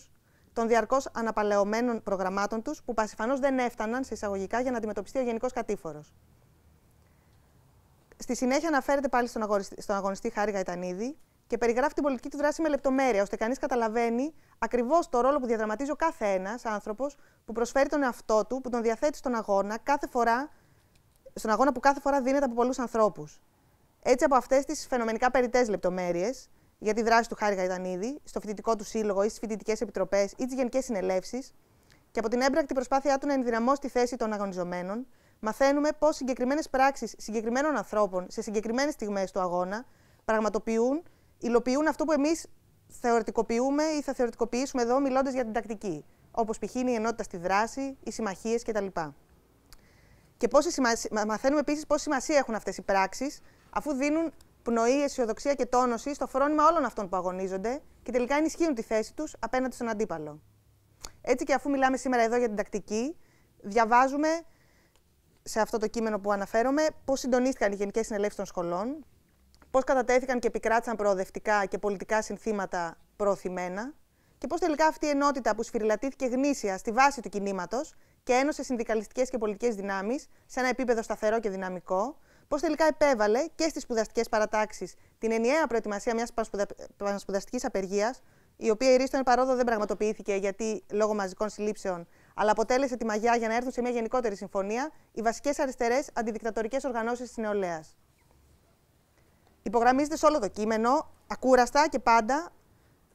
των διαρκώς αναπαλαιωμένων προγραμμάτων τους, που πασιφανώς δεν έφταναν σε εισαγωγικά για να αντιμετωπιστεί ο Γενικός Κατήφορος. Στη συνέχεια αναφέρεται πάλι στον αγωνιστή, στον αγωνιστή Χάρη Γαϊτανίδη και περιγράφει την πολιτική του δράση με λεπτομέρεια, ώστε κανείς καταλαβαίνει ακριβώς το ρόλο που διαδραματίζει ο κάθε ένας άνθρωπος που προσφέρει τον εαυτό του, που τον διαθέτει στον αγώνα, κάθε φορά, στον αγώνα που κάθε φορά δίνεται από πολλούς ανθρώπους. Έτσι, από αυτές τις φαινομενικά περιττές λεπτομέρειες, για τη δράση του Χάρη Γαϊδανίδη στο φοιτητικό του σύλλογο ή στις φοιτητικές επιτροπές ή τις γενικές συνελεύσεις και από την έμπρακτη προσπάθειά του να ενδυναμώσει τη θέση των αγωνιζομένων, μαθαίνουμε πώς συγκεκριμένες πράξεις συγκεκριμένων ανθρώπων σε συγκεκριμένες στιγμές του αγώνα πραγματοποιούν, υλοποιούν αυτό που εμείς θεωρητικοποιούμε ή θα θεωρητικοποιήσουμε εδώ μιλώντας για την τακτική, όπως π.χ. η ενότητα στη δράση, οι συμμαχίες κτλ. Και πόση σημασία... μαθαίνουμε επίσης πόση σημασία έχουν αυτές οι πράξεις, αφού δίνουν πνοή, αισιοδοξία και τόνωση στο φρόνημα όλων αυτών που αγωνίζονται και τελικά ενισχύουν τη θέση τους απέναντι στον αντίπαλο. Έτσι και αφού μιλάμε σήμερα εδώ για την τακτική, διαβάζουμε σε αυτό το κείμενο που αναφέρομαι πώς συντονίστηκαν οι Γενικές Συνελεύσεις των Σχολών, πώς κατατέθηκαν και επικράτησαν προοδευτικά και πολιτικά συνθήματα προωθημένα και πώς τελικά αυτή η ενότητα που σφυριλατήθηκε γνήσια στη βάση του κινήματος και ένωσε συνδικαλιστικές και πολιτικές δυνάμεις σε ένα επίπεδο σταθερό και δυναμικό, Πώς τελικά επέβαλε και στις σπουδαστικές παρατάξεις την ενιαία προετοιμασία μιας πανσπουδαστικής απεργίας, η οποία η Ρίστον Παρόδο δεν πραγματοποιήθηκε γιατί λόγω μαζικών συλλήψεων, αλλά αποτέλεσε τη μαγιά για να έρθουν σε μια γενικότερη συμφωνία οι βασικές αριστερές αντιδικτατορικές οργανώσεις της νεολαίας. Υπογραμμίζεται σε όλο το κείμενο, ακούραστα και πάντα,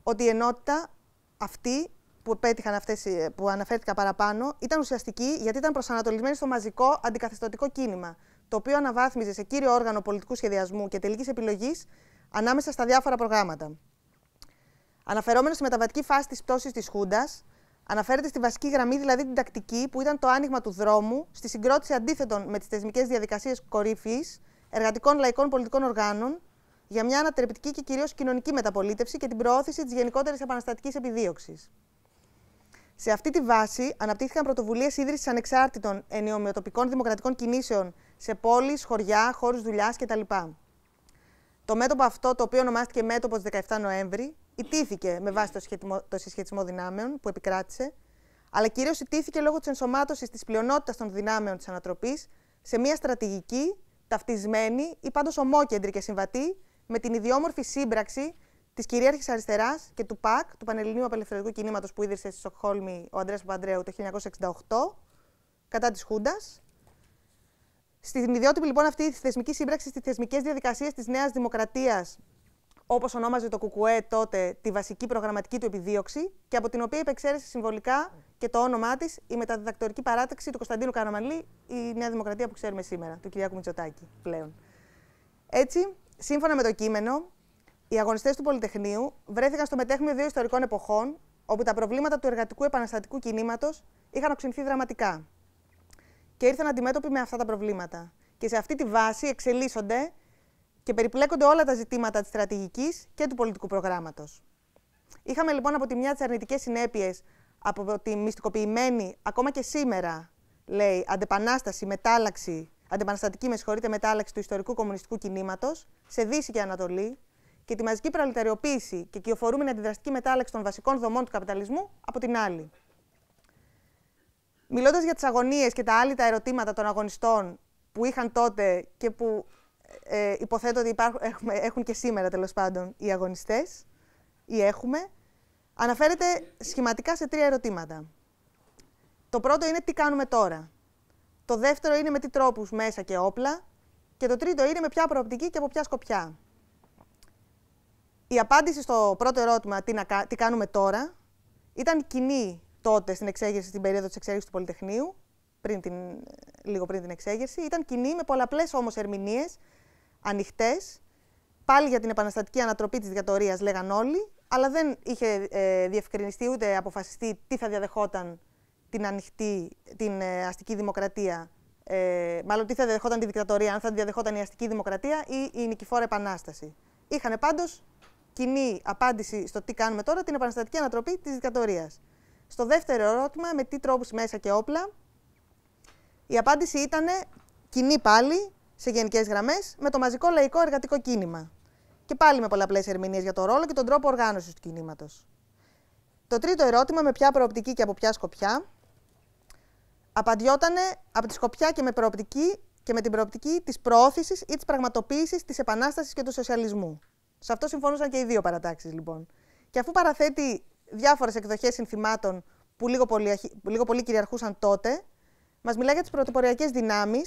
ότι η ενότητα αυτή που, πέτυχαν αυτές, που αναφέρθηκα παραπάνω ήταν ουσιαστική γιατί ήταν προσανατολισμένη στο μαζικό αντικαθεστωτικό κίνημα το οποίο αναβάθμιζε σε κύριο όργανο πολιτικού σχεδιασμού και τελικής επιλογής ανάμεσα στα διάφορα προγράμματα. Αναφερόμενος στη μεταβατική φάση της πτώσης της Χούντας, αναφέρεται στη βασική γραμμή, δηλαδή την τακτική, που ήταν το άνοιγμα του δρόμου στη συγκρότηση αντίθετων με τις θεσμικές διαδικασίες κορύφη εργατικών λαϊκών πολιτικών οργάνων για μια ανατρεπτική και κυρίως κοινωνική μεταπολίτευση και την προώθηση της γενικότερης επαναστατικής επιδίωξης. Σε αυτή τη βάση αναπτύχθηκαν πρωτοβουλίες ίδρυσης ανεξάρτητων ενιομοιοτοπικών δημοκρατικών κινήσεων σε πόλεις, χωριά, χώρους δουλειάς κτλ. Το μέτωπο αυτό, το οποίο ονομάστηκε μέτωπος 17 Νοέμβρη, ιτήθηκε με βάση το, συσχετισμό δυνάμεων που επικράτησε, αλλά κυρίως ιτήθηκε λόγω της ενσωμάτωσης της πλειονότητας των δυνάμεων της ανατροπής σε μια στρατηγική, ταυτισμένη ή πάντως ομόκεντρη και συμβατή με την ιδιόμορφη σύμπραξη της κυρίαρχης αριστεράς και του ΠΑΚ, του Πανελληνίου Απελευθερωτικού Κινήματος που ίδρυσε στη Στοχόλμη ο Αντρέα Παπανδρέου το 1968, κατά της Χούντας, στην ιδιότυπη λοιπόν αυτή η θεσμική σύμπραξη στις θεσμικές διαδικασίες της Νέας Δημοκρατίας, όπως ονόμαζε το Κουκουέ τότε, τη βασική προγραμματική του επιδίωξη και από την οποία υπεξαίρεσε συμβολικά και το όνομά της η μεταδιδακτορική παράταξη του Κωνσταντίνου Καραμαλή, η Νέα Δημοκρατία που ξέρουμε σήμερα, του κ. Μητσοτάκη πλέον. Έτσι, σύμφωνα με το κείμενο, οι αγωνιστές του Πολυτεχνείου βρέθηκαν στο μετέχνιο δύο ιστορικών εποχών, όπου τα προβλήματα του εργατικού επαναστατικού κινήματος είχαν οξυνθεί δραματικά και ήρθαν αντιμέτωποι με αυτά τα προβλήματα. Και σε αυτή τη βάση εξελίσσονται και περιπλέκονται όλα τα ζητήματα της στρατηγικής και του πολιτικού προγράμματος. Είχαμε λοιπόν από τη μια τις αρνητικές συνέπειες από τη μυστικοποιημένη, ακόμα και σήμερα, λέει, αντεπανάσταση, μετάλλαξη, αντεπαναστατική με συγχωρείτε, μετάλλαξη του ιστορικού κομμουνιστικού κινήματος σε Δύση και Ανατολή και τη μαζική προλεταριοποίηση και κυοφορούμενη αντιδραστική μετάλλαξη των βασικών δομών του καπιταλισμού από την άλλη. Μιλώντας για τις αγωνίες και τα άλλη τα ερωτήματα των αγωνιστών που είχαν τότε και που ε, ε, υποθέτω ότι έχουν και σήμερα τέλος πάντων οι αγωνιστές ή έχουμε, αναφέρεται σχηματικά σε τρία ερωτήματα. Το πρώτο είναι τι κάνουμε τώρα. Το δεύτερο είναι με τι τρόπους μέσα και όπλα. Και το τρίτο είναι με ποια προοπτική και από ποια σκοπιά. Η απάντηση στο πρώτο ερώτημα, τι, να, τι κάνουμε τώρα, ήταν κοινή τότε στην εξέγερση, στην περίοδο της εξέγερσης του Πολυτεχνείου, πριν την, λίγο πριν την εξέγερση. Ήταν κοινή με πολλαπλές όμως ερμηνείες, ανοιχτές. Πάλι για την επαναστατική ανατροπή της δικτατορίας, λέγαν όλοι, αλλά δεν είχε ε, διευκρινιστεί ούτε αποφασιστεί τι θα διαδεχόταν την ανοιχτή, την ε, αστική δημοκρατία. Ε, μάλλον τι θα διαδεχόταν τη δικτατορία, αν θα διαδεχόταν η αστική δημοκρατία ή η νικηφόρα επανάσταση. Είχαν πάντως κοινή απάντηση στο τι κάνουμε τώρα, την επαναστατική ανατροπή της δικτατορίας. Στο δεύτερο ερώτημα, με τι τρόπους μέσα και όπλα, η απάντηση ήταν κοινή πάλι, σε γενικές γραμμές, με το μαζικό λαϊκό εργατικό κίνημα. Και πάλι με πολλαπλές ερμηνείες για το ρόλο και τον τρόπο οργάνωσης του κινήματος. Το τρίτο ερώτημα, με ποια προοπτική και από ποια σκοπιά, απαντιότανε από τη σκοπιά και με προοπτική και με την προοπτική της προώθησης ή της πραγματοποίησης της επανάστασης και του σοσιαλισμού. Σε αυτό συμφώνουσαν και οι δύο παρατάξεις, λοιπόν. Και αφού παραθέτει διάφορες εκδοχές συνθημάτων που λίγο πολύ, κυριαρχούσαν τότε. Μας μιλάει για τις πρωτοποριακές δυνάμεις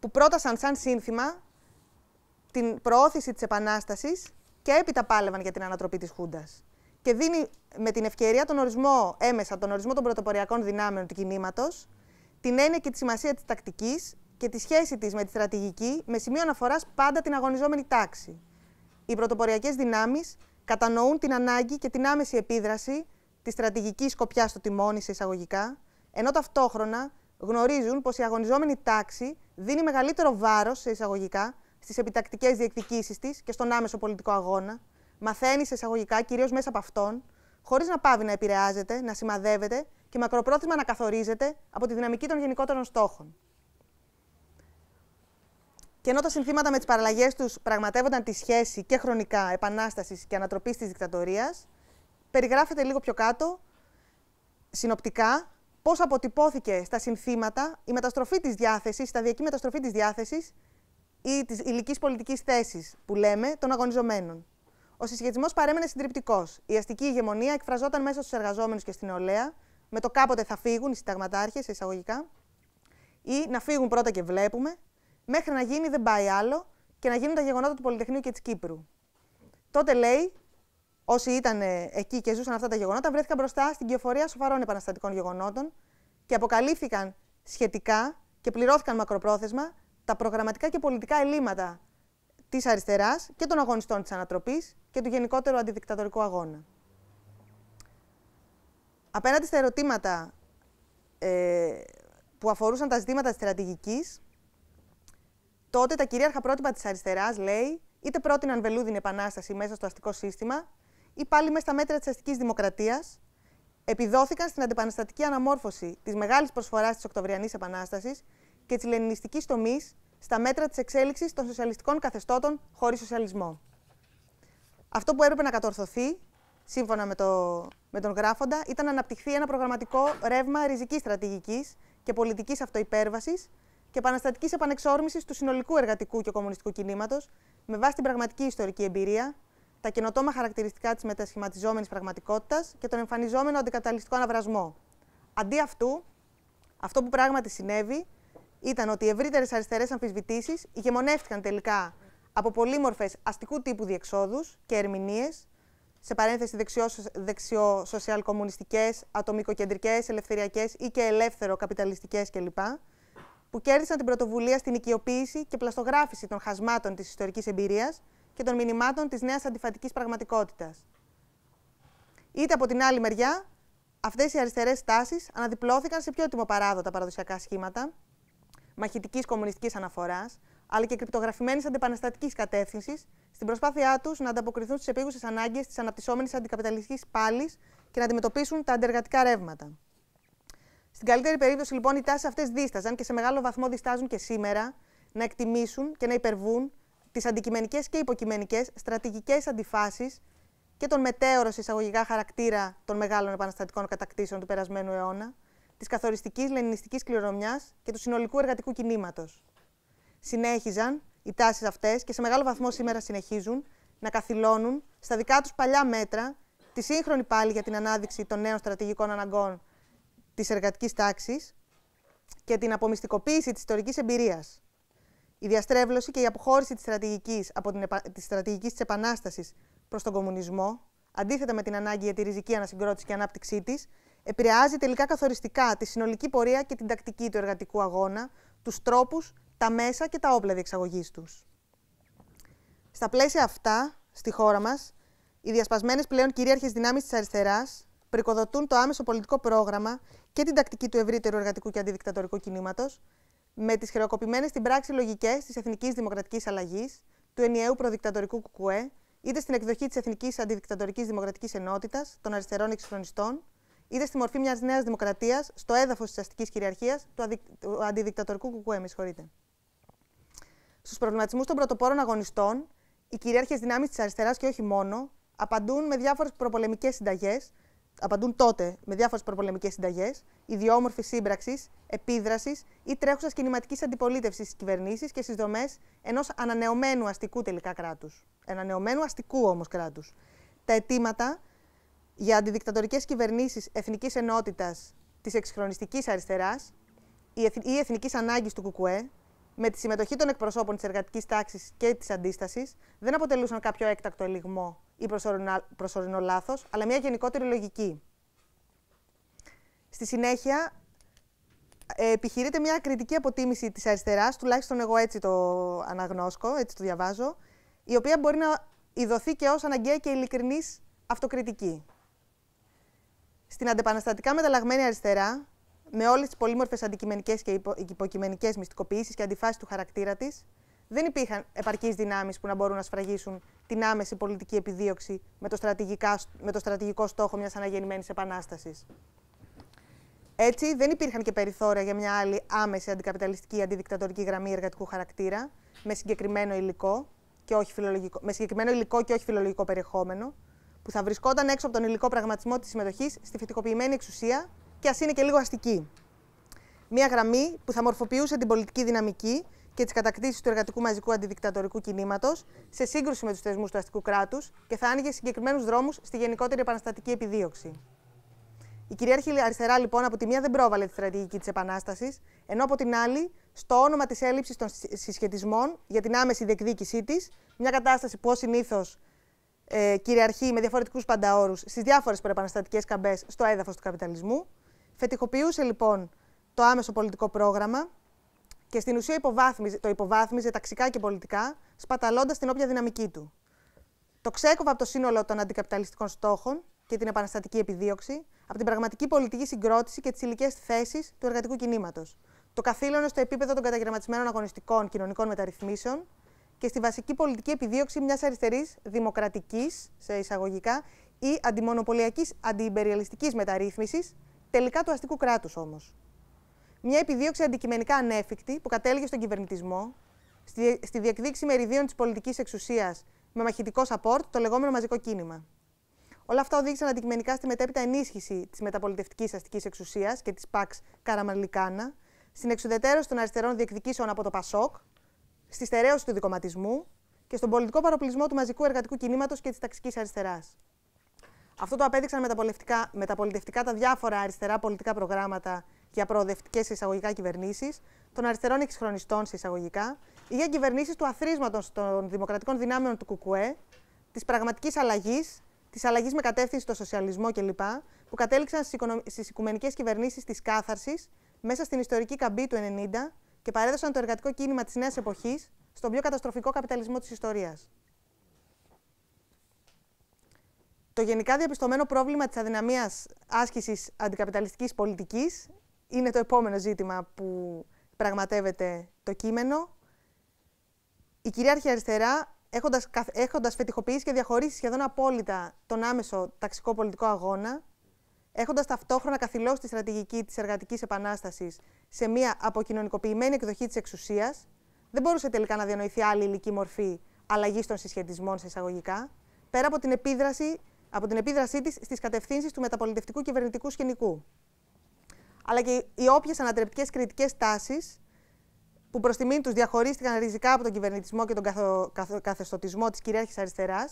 που πρότασαν σαν σύνθημα την προώθηση της Επανάστασης και έπειτα πάλευαν για την ανατροπή της Χούντας. Και δίνει με την ευκαιρία τον ορισμό έμεσα, τον ορισμό των πρωτοποριακών δυνάμεων του κινήματος, την έννοια και τη σημασία της τακτικής και τη σχέση της με τη στρατηγική, με σημείο αναφοράς πάντα την αγωνιζόμενη τάξη. Οι πρωτοποριακές δυνάμεις κατανοούν την ανάγκη και την άμεση επίδραση της στρατηγικής σκοπιάς στο τιμόνι σε εισαγωγικά, ενώ ταυτόχρονα γνωρίζουν πως η αγωνιζόμενη τάξη δίνει μεγαλύτερο βάρος σε εισαγωγικά στις επιτακτικές διεκδικήσεις της και στον άμεσο πολιτικό αγώνα, μαθαίνει σε εισαγωγικά κυρίως μέσα από αυτόν, χωρίς να πάβει να επηρεάζεται, να σημαδεύεται και μακροπρόθεσμα να καθορίζεται από τη δυναμική των γενικότερων στόχων. Και ενώ τα συνθήματα με τις παραλλαγές τους πραγματεύονταν τη σχέση και χρονικά επανάστασης και ανατροπής της δικτατορίας, περιγράφεται λίγο πιο κάτω, συνοπτικά, πώς αποτυπώθηκε στα συνθήματα η μεταστροφή της διάθεσης, η σταδιακή μεταστροφή της διάθεσης ή της ηλική πολιτικής θέσης, που λέμε, των αγωνιζομένων. Ο συσχετισμός παρέμενε συντριπτικός. Η αστική ηγεμονία εκφραζόταν μέσα στους εργαζόμενους και στην νεολαία, με το κάποτε θα φύγουν οι συνταγματάρχες, εισαγωγικά, ή να φύγουν πρώτα και βλέπουμε, Μέχρι να γίνει δεν πάει άλλο και να γίνουν τα γεγονότα του Πολυτεχνείου και της Κύπρου. Τότε λέει, όσοι ήταν ε, εκεί και ζούσαν αυτά τα γεγονότα, βρέθηκαν μπροστά στην κυοφορία σοβαρών επαναστατικών γεγονότων και αποκαλύφθηκαν σχετικά και πληρώθηκαν μακροπρόθεσμα τα προγραμματικά και πολιτικά ελλείμματα της αριστεράς και των αγωνιστών της ανατροπής και του γενικότερου αντιδικτατορικού αγώνα. Απέναντι στα ερωτήματα ε, που αφορούσαν τα ζητήματα στρατηγικής, Τότε τα κυρίαρχα πρότυπα της αριστεράς, λέει, είτε πρότειναν βελούδινη επανάσταση μέσα στο αστικό σύστημα, ή πάλι μέσα στα μέτρα της αστικής δημοκρατίας, επιδόθηκαν στην αντιπαναστατική αναμόρφωση της μεγάλης προσφοράς της Οκτωβριανής Επανάστασης και της λενινιστικής τομής στα μέτρα της εξέλιξης των σοσιαλιστικών καθεστώτων χωρίς σοσιαλισμό. Αυτό που έπρεπε να κατορθωθεί, σύμφωνα με, το, με τον γράφοντα, ήταν να αναπτυχθεί ένα προγραμματικό ρεύμα ριζικής στρατηγικής και πολιτικής αυτοϊπέρβαση και επαναστατικής επανεξόρμησης του συνολικού εργατικού και κομμουνιστικού κινήματος με βάση την πραγματική ιστορική εμπειρία, τα καινοτόμα χαρακτηριστικά της μετασχηματιζόμενης πραγματικότητας και τον εμφανιζόμενο αντικαταλιστικό αναβρασμό. Αντί αυτού, αυτό που πράγματι συνέβη ήταν ότι οι ευρύτερες αριστερές αμφισβητήσεις ηγεμονεύτηκαν τελικά από πολύμορφες αστικού τύπου διεξόδους και ερμηνείες, σε παρένθεση κομμουνιστικε ατομικοκεντρικές, ελευθεριακές ή και ελεύθερο-καπιταλιστικέ κλπ που κέρδισαν την πρωτοβουλία στην οικειοποίηση και πλαστογράφηση των χασμάτων της ιστορικής εμπειρίας και των μηνυμάτων της νέας αντιφατικής πραγματικότητας. Είτε από την άλλη μεριά, αυτές οι αριστερές τάσεις αναδιπλώθηκαν σε πιο παράδοτα παραδοσιακά σχήματα μαχητικής κομμουνιστικής αναφοράς, αλλά και κρυπτογραφημένης αντεπαναστατική κατεύθυνσης, στην προσπάθειά τους να ανταποκριθούν στις επίγουσες ανάγκες της αναπτυσσόμενης αντικαπιταλιστικής πάλης και να αντιμετωπίσουν τα αντεργατικά ρεύματα. Στην καλύτερη περίπτωση, λοιπόν, οι τάσεις αυτές δίσταζαν και σε μεγάλο βαθμό διστάζουν και σήμερα να εκτιμήσουν και να υπερβούν τις αντικειμενικές και υποκειμενικές στρατηγικές αντιφάσεις και τον μετέωρο εισαγωγικά χαρακτήρα των μεγάλων επαναστατικών κατακτήσεων του περασμένου αιώνα, της καθοριστικής λενινιστικής κληρονομιάς και του συνολικού εργατικού κινήματος. Συνέχιζαν οι τάσεις αυτές και σε μεγάλο βαθμό σήμερα συνεχίζουν να καθυλώνουν στα δικά τους παλιά μέτρα τη σύγχρονη πάλι για την ανάδειξη των νέων στρατηγικών αναγκών Της εργατικής τάξης και την απομυστικοποίηση της ιστορικής εμπειρίας. Η διαστρέβλωση και η αποχώρηση της στρατηγικής, από την, επα... της, της Επανάστασης προς τον κομμουνισμό, αντίθετα με την ανάγκη για τη ριζική ανασυγκρότηση και ανάπτυξή της, επηρεάζει τελικά καθοριστικά τη συνολική πορεία και την τακτική του εργατικού αγώνα, τους τρόπους, τα μέσα και τα όπλα διεξαγωγής τους. Στα πλαίσια αυτά, στη χώρα μας, οι διασπασμένες πλέον κυρίαρχες δυνάμεις της αριστεράς, πρικοδοτούν το άμεσο πολιτικό πρόγραμμα και την τακτική του ευρύτερου εργατικού και αντιδικτατορικού κινήματος, με τις χρεοκοπημένες στην πράξη λογικές της εθνικής δημοκρατικής αλλαγής, του ενιαίου προδικτατορικού κουκουέ, είτε στην εκδοχή της εθνικής αντιδικτατορικής δημοκρατικής ενότητας των αριστερών εξυγχρονιστών, είτε στη μορφή μιας νέας δημοκρατίας στο έδαφος της αστικής κυριαρχίας του, αντιδικτατορικού κουκουέ. Με συγχωρείτε. Στους προβληματισμούς των πρωτοπόρων αγωνιστών, οι κυρίαρχε δυνάμεις της αριστεράς και όχι μόνο, απαντούν με διάφορες προπολεμικές συνταγές, απαντούν τότε με διάφορες προπολεμικές συνταγές, ιδιόμορφης σύμπραξης, επίδρασης ή τρέχουσας κινηματικής αντιπολίτευσης στις κυβερνήσεις και στις δομές ενός ανανεωμένου αστικού τελικά κράτους. Ανανεωμένου αστικού όμως κράτους. Τα αιτήματα για αντιδικτατορικές κυβερνήσεις εθνικής ενότητας της εξχρονιστική αριστεράς ή εθνικής ανάγκης του ΚΚΕ με τη συμμετοχή των εκπροσώπων της εργατικής τάξης και της αντίστασης, δεν αποτελούσαν κάποιο έκτακτο ελιγμό ή προσωρινό, προσωρινό λάθος, αλλά μια γενικότερη λογική. Στη συνέχεια, ε, επιχειρείται μια κριτική αποτίμηση της αριστεράς, τουλάχιστον εγώ έτσι το αναγνώσκω, έτσι το διαβάζω, η προσωρινο λαθο αλλα μια γενικοτερη λογικη στη συνεχεια επιχειρειται μια κριτικη αποτιμηση μπορεί να ιδωθεί και ως αναγκαία και ειλικρινής αυτοκριτική. Στην αντεπαναστατικά μεταλλαγμένη αριστερά, με όλες τις πολύμορφες αντικειμενικές και υπο, υποκειμενικές μυστικοποιήσεις και αντιφάσεις του χαρακτήρα της, δεν υπήρχαν επαρκείς δυνάμεις που να μπορούν να σφραγίσουν την άμεση πολιτική επιδίωξη με το, με το στρατηγικό στόχο μιας αναγεννημένης επανάστασης. Έτσι, δεν υπήρχαν και περιθώρια για μια άλλη άμεση αντικαπιταλιστική αντιδικτατορική γραμμή εργατικού χαρακτήρα, με συγκεκριμένο υλικό, και όχι φιλολογικό, με συγκεκριμένο υλικό και όχι φιλολογικό περιεχόμενο, που θα βρισκόταν έξω από τον υλικό πραγματισμό της συμμετοχής στη φυτικοποιημένη εξουσία και ας είναι και λίγο αστική. Μία γραμμή που θα μορφοποιούσε την πολιτική δυναμική και τις κατακτήσεις του εργατικού μαζικού αντιδικτατορικού κινήματος σε σύγκρουση με τους θεσμούς του αστικού κράτους και θα άνοιγε συγκεκριμένους δρόμους στη γενικότερη επαναστατική επιδίωξη. Η κυρίαρχη αριστερά, λοιπόν, από τη μία δεν πρόβαλε τη στρατηγική της Επανάστασης, ενώ από την άλλη, στο όνομα της έλλειψης των συσχετισμών για την άμεση διεκδίκησή της, μια κατάσταση που ως συνήθως ε, κυριαρχεί με διαφορετικούς πανταόρους στις διάφορες προεπαναστατικές καμπές στο έδαφος του καπιταλισμού, Φετιχοποιούσε λοιπόν το άμεσο πολιτικό πρόγραμμα και στην ουσία το υποβάθμιζε ταξικά και πολιτικά, σπαταλώντας την όποια δυναμική του. Το ξέκοβε από το σύνολο των αντικαπιταλιστικών στόχων και την επαναστατική επιδίωξη, από την πραγματική πολιτική συγκρότηση και τις υλικές θέσεις του εργατικού κινήματος. Το καθήλωνε στο επίπεδο των καταγραμματισμένων αγωνιστικών κοινωνικών μεταρρυθμίσεων και στη βασική πολιτική επιδίωξη μιας αριστερής δημοκρατικής, σε εισαγωγικά, ή αντιμονοπολιακής αντιυμπεριαλιστική μεταρρύθμισης, τελικά του αστικού κράτους όμως. Μια επιδίωξη αντικειμενικά ανέφικτη που κατέληγε στον κυβερνητισμό, στη, διεκδίκηση μεριδίων της πολιτικής εξουσίας με μαχητικό σαπόρτ, το λεγόμενο μαζικό κίνημα. Όλα αυτά οδήγησαν αντικειμενικά στη μετέπειτα ενίσχυση της μεταπολιτευτικής αστικής εξουσίας και της ΠΑΞ Καραμαλικάνα, στην εξουδετερώση των αριστερών διεκδικήσεων από το ΠΑΣΟΚ, στη στερέωση του δικοματισμού και στον πολιτικό παροπλισμό του μαζικού εργατικού κινήματος και της ταξικής αριστεράς. Αυτό το απέδειξαν μεταπολιτευτικά τα διάφορα αριστερά πολιτικά προγράμματα για προοδευτικές εισαγωγικά κυβερνήσεις, των αριστερών εξχρονιστών εισαγωγικά, ή για κυβερνήσεις του αθρίσματο των δημοκρατικών δυνάμεων του ΚΚΕ, της πραγματικής αλλαγής, της αλλαγής με κατεύθυνση στο σοσιαλισμό κλπ., που κατέληξαν στις οικουμενικές κυβερνήσεις της κάθαρσης μέσα στην ιστορική καμπή του 90 και παρέδωσαν το εργατικό κίνημα της νέας εποχής στον πιο καταστροφικό καπιταλισμό της ιστορίας. Το γενικά διαπιστωμένο πρόβλημα της αδυναμίας άσκησης αντικαπιταλιστικής πολιτικής είναι το επόμενο ζήτημα που πραγματεύεται το κείμενο. Η κυρίαρχη αριστερά, έχοντας, έχοντας και διαχωρίσει σχεδόν απόλυτα τον άμεσο ταξικό πολιτικό αγώνα, έχοντας ταυτόχρονα καθυλώσει τη στρατηγική της εργατικής επανάστασης σε μια αποκοινωνικοποιημένη εκδοχή της εξουσίας, δεν μπορούσε τελικά να διανοηθεί άλλη υλική μορφή αλλαγής των συσχετισμών σε εισαγωγικά, πέρα από την επίδραση από την επίδρασή της στις κατευθύνσεις του μεταπολιτευτικού κυβερνητικού σκηνικού. Αλλά και οι όποιες ανατρεπτικές κριτικές τάσεις που προς τιμήν τους διαχωρίστηκαν ριζικά από τον κυβερνητισμό και τον καθο... καθεστοτισμό της κυρίαρχη αριστεράς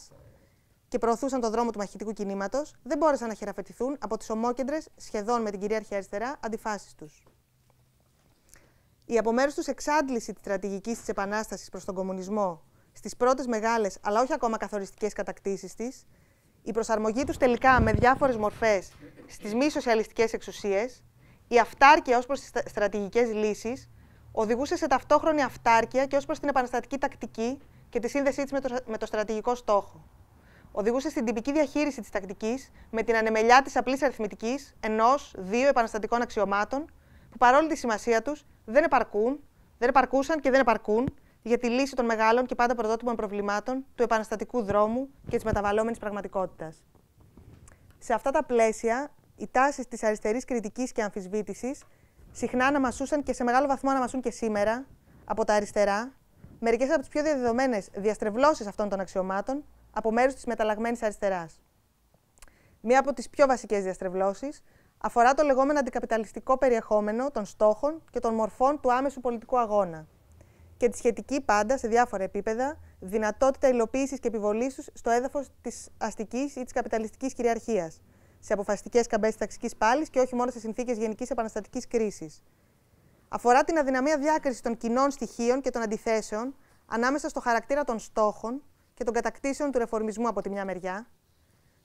και προωθούσαν τον δρόμο του μαχητικού κινήματος, δεν μπόρεσαν να χειραφετηθούν από τις ομόκεντρες, σχεδόν με την κυρίαρχη αριστερά, αντιφάσεις τους. Η από μέρου τους εξάντληση της στρατηγικής της Επανάστασης προς τον κομμουνισμό στις πρώτες μεγάλες αλλά όχι ακόμα καθοριστικές κατακτήσεις της, η προσαρμογή τους τελικά με διάφορες μορφές στις μη σοσιαλιστικές εξουσίες, η αυτάρκεια ως προς τις στρατηγικές λύσεις, οδηγούσε σε ταυτόχρονη αυτάρκεια και ως προς την επαναστατική τακτική και τη σύνδεσή της με, με το στρατηγικό στόχο. Οδηγούσε στην τυπική διαχείριση της τακτικής με την ανεμελιά της απλής αριθμητικής ενός, δύο επαναστατικών αξιωμάτων, που παρόλη τη σημασία τους δεν επαρκούν, δεν επαρκούσαν και δεν επαρκούν για τη λύση των μεγάλων και πάντα πρωτότυπων προβλημάτων του επαναστατικού δρόμου και της μεταβαλλόμενης πραγματικότητας. Σε αυτά τα πλαίσια, οι τάσεις της αριστερής κριτικής και αμφισβήτησης συχνά αναμασούσαν και σε μεγάλο βαθμό αναμασούν και σήμερα από τα αριστερά μερικές από τις πιο διαδεδομένες διαστρεβλώσεις αυτών των αξιωμάτων από μέρους της μεταλλαγμένης αριστεράς. Μία από τις πιο βασικές διαστρεβλώσεις αφορά το λεγόμενο αντικαπιταλιστικό περιεχόμενο των στόχων και των μορφών του άμεσου πολιτικού αγώνα και τη σχετική πάντα σε διάφορα επίπεδα δυνατότητα υλοποίησης και επιβολής τους στο έδαφος της αστικής ή της καπιταλιστικής κυριαρχίας, σε αποφασιστικές καμπές της ταξικής πάλης και όχι μόνο σε συνθήκες γενικής επαναστατικής κρίσης. Αφορά την αδυναμία διάκρισης των κοινών στοιχείων και των αντιθέσεων ανάμεσα στο χαρακτήρα των στόχων και των κατακτήσεων του ρεφορμισμού από τη μια μεριά,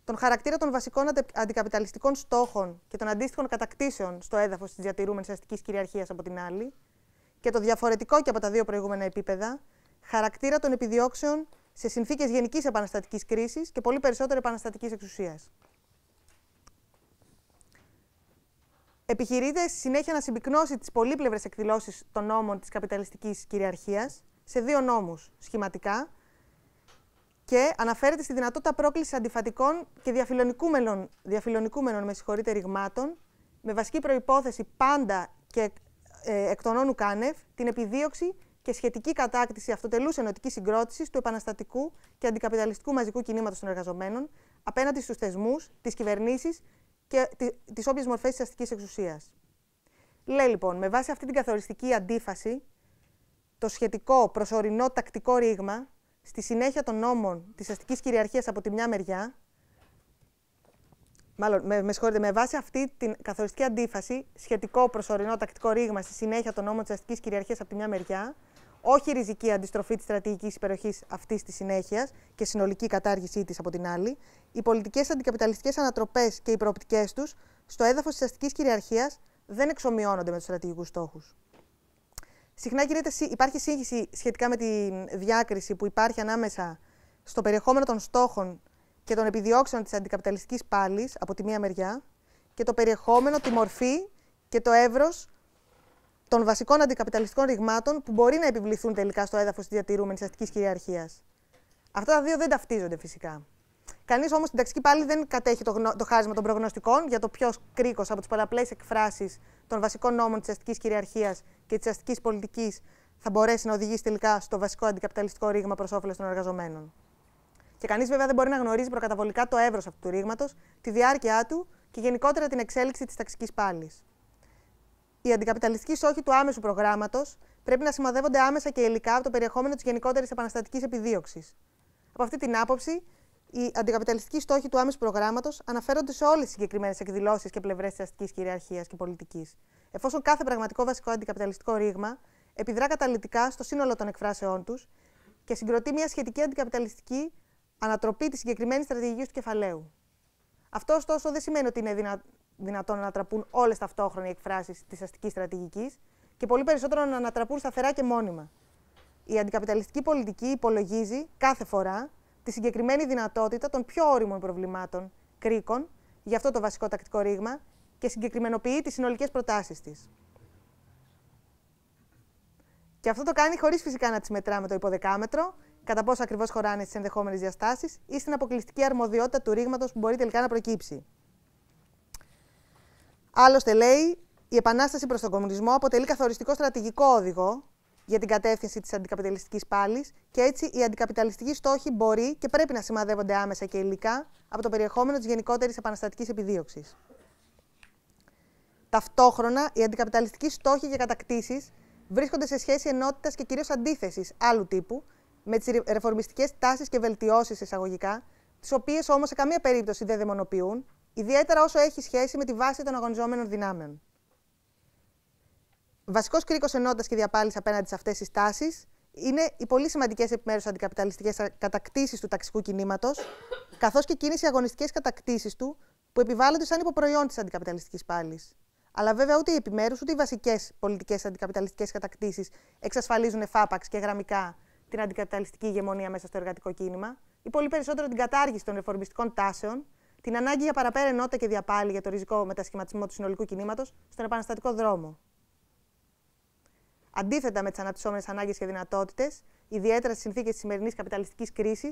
τον χαρακτήρα των βασικών αντικαπιταλιστικών στόχων και των αντίστοιχων κατακτήσεων στο έδαφος της διατηρούμενης αστικής κυριαρχίας από την άλλη, και το διαφορετικό και από τα δύο προηγούμενα επίπεδα, χαρακτήρα των επιδιώξεων σε συνθήκες γενικής επαναστατικής κρίσης και πολύ περισσότερο επαναστατικής εξουσίας. Επιχειρείται στη συνέχεια να συμπυκνώσει τις πολύπλευρες εκδηλώσεις των νόμων της καπιταλιστικής κυριαρχίας σε δύο νόμους σχηματικά και αναφέρεται στη δυνατότητα πρόκλησης αντιφατικών και διαφιλονικούμενων, με συγχωρείτε, ρηγμάτων, με βασική προπόθεση πάντα και ε, εκ των όνου την επιδίωξη και σχετική κατάκτηση αυτοτελούς ενωτικής συγκρότησης του επαναστατικού και αντικαπιταλιστικού μαζικού κινήματος των εργαζομένων απέναντι στους θεσμούς, τις κυβερνήσεις και τις όποιες μορφές της αστικής εξουσίας. Λέει λοιπόν, με βάση αυτή την καθοριστική αντίφαση, το σχετικό προσωρινό τακτικό ρήγμα στη συνέχεια των νόμων της αστικής κυριαρχίας από τη μια μεριά Μάλλον, με, με συγχωρείτε, με βάση αυτή την καθοριστική αντίφαση, σχετικό προσωρινό τακτικό ρήγμα στη συνέχεια των νόμων της αστικής κυριαρχίας από τη μια μεριά, όχι ριζική αντιστροφή της στρατηγικής υπεροχής αυτής της συνέχειας και συνολική κατάργησή της από την άλλη, οι πολιτικές αντικαπιταλιστικές ανατροπές και οι προοπτικές τους στο έδαφος της αστικής κυριαρχίας δεν εξομοιώνονται με τους στρατηγικούς στόχους. Συχνά υπάρχει σύγχυση σχετικά με τη διάκριση που υπάρχει ανάμεσα στο περιεχόμενο των στόχων και των επιδιώξεων της αντικαπιταλιστικής πάλης από τη μία μεριά και το περιεχόμενο, τη μορφή και το εύρος των βασικών αντικαπιταλιστικών ρηγμάτων που μπορεί να επιβληθούν τελικά στο έδαφος της διατηρούμενης αστικής κυριαρχίας. Αυτά τα δύο δεν ταυτίζονται φυσικά. Κανείς όμως στην ταξική πάλι δεν κατέχει το, το χάρισμα των προγνωστικών για το ποιος κρίκος από τις πολλαπλές εκφράσεις των βασικών νόμων της αστικής κυριαρχίας και της αστικής πολιτικής θα μπορέσει να οδηγήσει τελικά στο βασικό αντικαπιταλιστικό ρήγμα προς όφελος των εργαζομένων. Και κανείς βέβαια δεν μπορεί να γνωρίζει προκαταβολικά το εύρος αυτού του ρήγματος, τη διάρκεια του και γενικότερα την εξέλιξη της ταξικής πάλης. Οι αντικαπιταλιστικοί στόχοι του άμεσου προγράμματος πρέπει να σημαδεύονται άμεσα και υλικά από το περιεχόμενο της γενικότερης επαναστατικής επιδίωξης. Από αυτή την άποψη, οι αντικαπιταλιστικοί στόχοι του άμεσου προγράμματος αναφέρονται σε όλες τις συγκεκριμένες εκδηλώσεις και πλευρές της αστικής κυριαρχίας και πολιτικής, εφόσον κάθε πραγματικό βασικό αντικαπιταλιστικό ρήγμα επιδρά καταλητικά στο σύνολο των εκφράσεών τους και συγκροτεί μια σχετική αντικαπιταλιστική ανατροπή της συγκεκριμένης στρατηγικής του κεφαλαίου. Αυτό, ωστόσο, δεν σημαίνει ότι είναι δυνα... δυνατόν να ανατραπούν όλες ταυτόχρονα οι εκφράσεις της αστικής στρατηγικής και πολύ περισσότερο να ανατραπούν σταθερά και μόνιμα. Η αντικαπιταλιστική πολιτική υπολογίζει κάθε φορά τη συγκεκριμένη δυνατότητα των πιο όριμων προβλημάτων, κρίκων, γι' αυτό το βασικό τακτικό ρήγμα, και συγκεκριμενοποιεί τις συνολικές προτάσεις της. Και αυτό το κάνει χωρίς φυσικά να τις μετράμε το υποδεκάμετρο κατά πόσο ακριβώς χωράνε στις ενδεχόμενες διαστάσεις ή στην αποκλειστική αρμοδιότητα του ρήγματος που μπορεί τελικά να προκύψει. Άλλωστε, λέει, η επανάσταση προς τον κομμουνισμό αποτελεί καθοριστικό στρατηγικό όδηγο για την κατεύθυνση της αντικαπιταλιστικής πάλης και έτσι οι αντικαπιταλιστικοί στόχοι μπορεί και πρέπει να σημαδεύονται άμεσα και υλικά από το περιεχόμενο της γενικότερης επαναστατικής επιδίωξης. Ταυτόχρονα, οι αντικαπιταλιστικοί στόχοι και κατακτήσεις βρίσκονται σε σχέση ενότητας και κυρίως αντίθεσης άλλου τύπου, με τις ρεφορμιστικές τάσεις και βελτιώσεις εισαγωγικά, τις οποίες όμως σε καμία περίπτωση δεν δαιμονοποιούν, ιδιαίτερα όσο έχει σχέση με τη βάση των αγωνιζόμενων δυνάμεων. Βασικός κρίκος ενότητας και διαπάλυση απέναντι σε αυτές τις τάσεις είναι οι πολύ σημαντικές επιμέρους αντικαπιταλιστικές κατακτήσεις του ταξικού κινήματος, καθώς και εκείνες οι αγωνιστικές κατακτήσεις του που επιβάλλονται σαν υποπροϊόν της αντικαπιταλιστικής πάλης. Αλλά βέβαια ούτε οι επιμέρους ούτε οι βασικές πολιτικές αντικαπιταλιστικές κατακτήσεις εξασφαλίζουν εφάπαξ και γραμμικά την αντικαπιταλιστική ηγεμονία μέσα στο εργατικό κίνημα, ή πολύ περισσότερο την κατάργηση των ρεφορμιστικών τάσεων, την ανάγκη για παραπέρα ενότητα και διαπάλη για το ριζικό μετασχηματισμό του συνολικού κινήματος στον επαναστατικό δρόμο. Αντίθετα με τις αναπτυσσόμενες ανάγκες και δυνατότητες, ιδιαίτερα στις συνθήκες της σημερινής καπιταλιστικής κρίσης,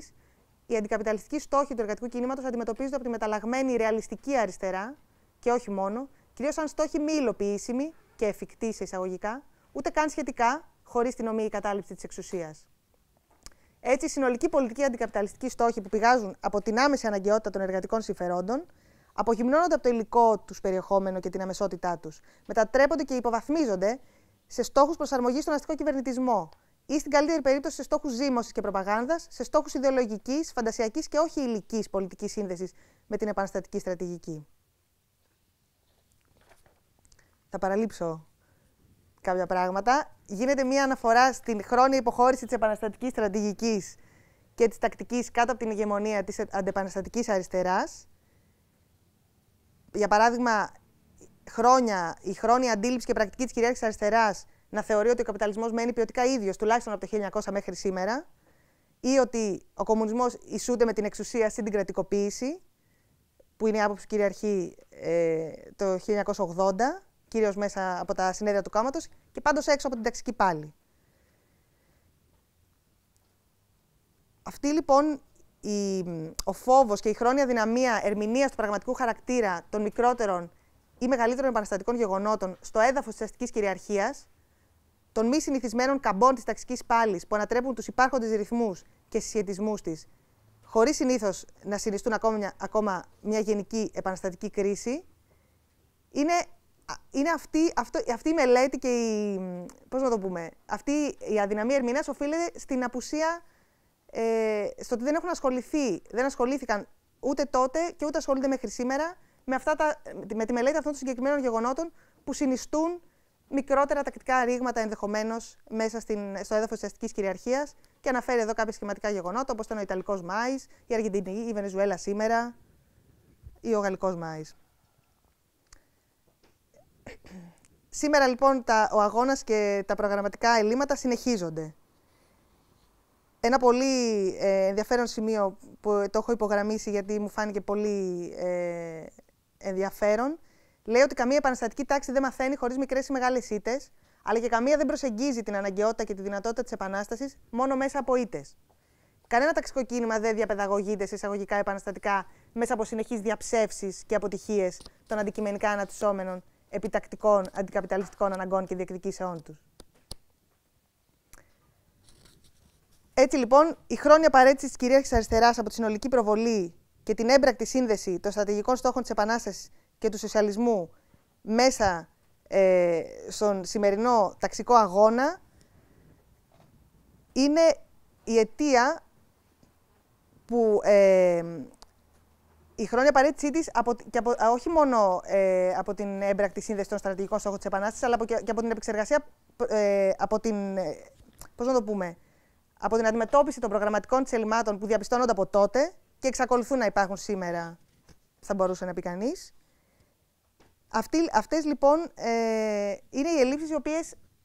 οι αντικαπιταλιστικοί στόχοι του εργατικού κινήματος αντιμετωπίζονται από τη μεταλλαγμένη ρεαλιστική αριστερά και όχι μόνο, κυρίως σαν στόχοι μη υλοποιήσιμοι και εφικτοί σε εισαγωγικά, ούτε καν σχετικά χωρίς την ομοίη κατάληψη της εξουσίας. Έτσι, οι συνολικοί πολιτικοί αντικαπιταλιστικοί στόχοι που πηγάζουν από την άμεση αναγκαιότητα των εργατικών συμφερόντων, απογυμνώνονται από το υλικό τους περιεχόμενο και την αμεσότητά τους, μετατρέπονται και υποβαθμίζονται σε στόχους προσαρμογής στον αστικό κυβερνητισμό ή στην καλύτερη περίπτωση σε στόχους ζήμωσης και προπαγάνδας, σε στόχους ιδεολογικής, φαντασιακής και όχι υλικής πολιτικής σύνδεσης με την επαναστατική στρατηγική. Θα παραλείψω κάποια πράγματα. Γίνεται μία αναφορά στην χρόνια υποχώρηση της επαναστατικής στρατηγικής και της τακτικής κάτω από την ηγεμονία της αντεπαναστατικής αριστεράς. Για παράδειγμα, χρόνια, η χρόνια αντίληψη και πρακτική της κυρίαρχη αριστεράς να θεωρεί ότι ο καπιταλισμός μένει ποιοτικά ίδιος, τουλάχιστον από το 1900 μέχρι σήμερα, ή ότι ο κομμουνισμός ισούται με την εξουσία στην την κρατικοποίηση, που είναι η άποψη κυριαρχή ε, το 1980 κυρίως μέσα από τα συνέδρια του κόμματο και πάντως έξω από την ταξική πάλι. Αυτή λοιπόν η, ο φόβος και η χρόνια δυναμία ερμηνείας του πραγματικού χαρακτήρα των μικρότερων ή μεγαλύτερων επαναστατικών γεγονότων στο έδαφος της αστικής κυριαρχίας, των μη συνηθισμένων καμπών της ταξικής πάλης που ανατρέπουν τους υπάρχοντες ρυθμούς και συσχετισμούς της, χωρίς συνήθως να συνιστούν ακόμα μια, ακόμα μια γενική επαναστατική κρίση, είναι είναι αυτή, αυτό, αυτή η μελέτη και η. Πώς να το πούμε. Αυτή η αδυναμία ερμηνείας οφείλεται στην απουσία. Ε, στο ότι δεν έχουν ασχοληθεί. Δεν ασχολήθηκαν ούτε τότε και ούτε ασχολούνται μέχρι σήμερα με, αυτά τα, με τη μελέτη αυτών των συγκεκριμένων γεγονότων που συνιστούν μικρότερα τακτικά ρήγματα ενδεχομένως μέσα στην, στο έδαφος της αστικής κυριαρχίας. Και αναφέρει εδώ κάποια σχηματικά γεγονότα, όπως ήταν ο Ιταλικός Μάης, η Αργεντινή, η Βενεζουέλα σήμερα ή ο Γαλλικός Μάης. Σήμερα λοιπόν τα, ο αγώνας και τα προγραμματικά ελλείμματα συνεχίζονται. Ένα πολύ ε, ενδιαφέρον σημείο που το έχω υπογραμμίσει γιατί μου φάνηκε πολύ ε, ενδιαφέρον, λέει ότι καμία επαναστατική τάξη δεν μαθαίνει χωρίς μικρές ή μεγάλες ήττες, αλλά και καμία δεν προσεγγίζει την αναγκαιότητα και τη δυνατότητα της επανάστασης μόνο μέσα από ήττες. Κανένα ταξικό κίνημα δεν διαπαιδαγωγείται σε εισαγωγικά επαναστατικά μέσα από συνεχείς διαψεύσεις και αποτυχίες των αντικειμενικά ανατουσόμενων επιτακτικών αντικαπιταλιστικών αναγκών και διεκδικήσεών τους. Έτσι λοιπόν, η χρόνια παρέτησης της κυρίαρχης αριστεράς από τη συνολική προβολή και την έμπρακτη σύνδεση των στρατηγικών στόχων της Επανάστασης και του σοσιαλισμού μέσα ε, στον σημερινό ταξικό αγώνα είναι η αιτία που ε, η χρόνια παρέτησή της, όχι μόνο ε, από την έμπρακτη σύνδεση των στρατηγικών στόχων της Επανάστασης, αλλά και, από την επεξεργασία, ε, από την. Ε, πώς να το πούμε, από την αντιμετώπιση των προγραμματικών της ελλημάτων που διαπιστώνονται από τότε και εξακολουθούν να υπάρχουν σήμερα, θα μπορούσε να πει κανείς. Αυτές λοιπόν ε, είναι οι ελλείψεις οι οποίες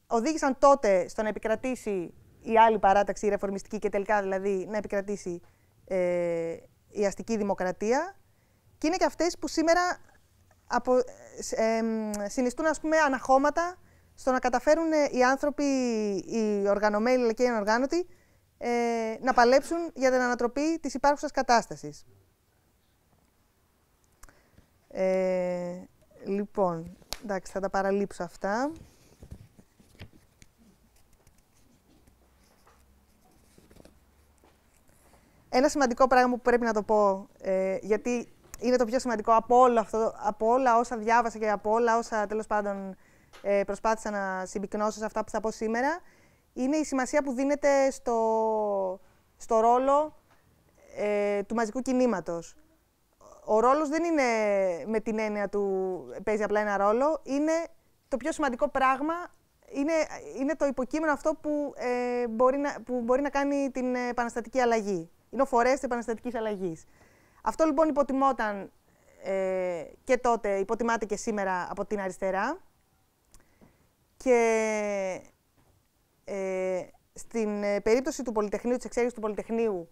οδήγησαν τότε στο να επικρατήσει η άλλη παράταξη, η ρεφορμιστική και τελικά δηλαδή να επικρατήσει ε, η αστική δημοκρατία και είναι και αυτές που σήμερα απο, συνιστούν ας πούμε, αναχώματα στο να καταφέρουν ε, οι άνθρωποι, οι οργανωμένοι και οι ανοργάνωτοι, ε, να παλέψουν για την ανατροπή της υπάρχουσας κατάστασης. Ε, λοιπόν, εντάξει, θα τα παραλείψω αυτά. Ένα σημαντικό πράγμα που πρέπει να το πω, ε, γιατί είναι το πιο σημαντικό από, όλο αυτό, από όλα όσα διάβασα και από όλα όσα τέλος πάντων ε, προσπάθησα να συμπυκνώσω σε αυτά που θα πω σήμερα, είναι η σημασία που δίνεται στο, στο ρόλο ε, του μαζικού κινήματος. Ο ρόλος δεν είναι με την έννοια του παίζει απλά ένα ρόλο, είναι το πιο σημαντικό πράγμα, είναι, είναι το υποκείμενο αυτό που, ε, μπορεί να, που μπορεί να κάνει την επαναστατική αλλαγή. Είναι ο φορέας της επαναστατικής αλλαγής. Αυτό λοιπόν υποτιμόταν ε, και τότε, υποτιμάται και σήμερα από την αριστερά. Και ε, στην ε, περίπτωση του Πολυτεχνείου, της εξέγερσης του Πολυτεχνείου,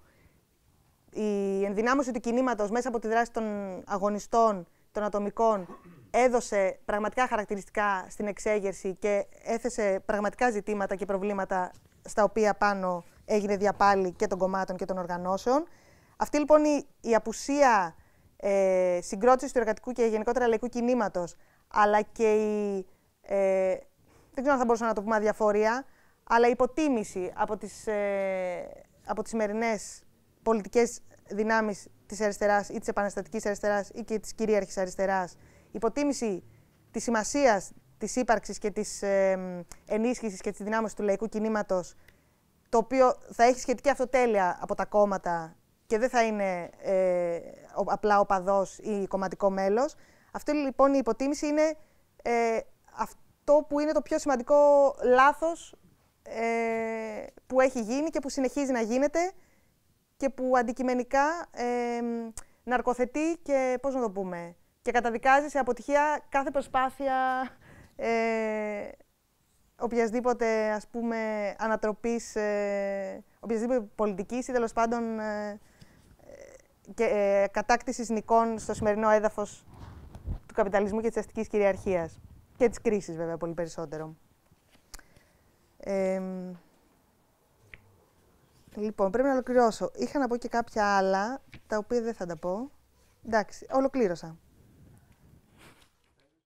η ενδυνάμωση του κινήματος μέσα από τη δράση των αγωνιστών, των ατομικών, έδωσε πραγματικά χαρακτηριστικά στην εξέγερση και έθεσε πραγματικά ζητήματα και προβλήματα στα οποία πάνω έγινε διαπάλη και των κομμάτων και των οργανώσεων. Αυτή λοιπόν η, απουσία ε, συγκρότησης του εργατικού και γενικότερα λαϊκού κινήματος, αλλά και η. Ε, δεν ξέρω αν θα μπορούσα να το πούμε αδιαφορία, αλλά υποτίμηση από τις τις ε, σημερινές πολιτικές δυνάμεις της αριστεράς ή της επαναστατικής αριστεράς ή και της κυρίαρχης αριστεράς, υποτίμηση της σημασίας της ύπαρξης και της ε, ενίσχυσης και της δυνάμωσης του λαϊκού κινήματος, το οποίο θα έχει σχετική αυτοτέλεια από τα κόμματα και δεν θα είναι ε, ο, απλά οπαδό ή κομματικό μέλος. Αυτή λοιπόν η κομματικο μελος αυτη λοιπον είναι ε, αυτό που είναι το πιο σημαντικό λάθος ε, που έχει γίνει και που συνεχίζει να γίνεται και που αντικειμενικά ε, ναρκοθετεί και πώς να το πούμε και καταδικάζει σε αποτυχία κάθε προσπάθεια οποιασδήποτε ας πούμε ανατροπής, ε, οποιασδήποτε πολιτικής ή τέλος πάντων και, ε, κατάκτησης νικών στο σημερινό έδαφος του καπιταλισμού και της αστικής κυριαρχίας. Και της κρίσης, βέβαια, πολύ περισσότερο. Ε, λοιπόν, πρέπει να ολοκληρώσω. Είχα να πω και κάποια άλλα, τα οποία δεν θα τα πω. Εντάξει, ολοκλήρωσα.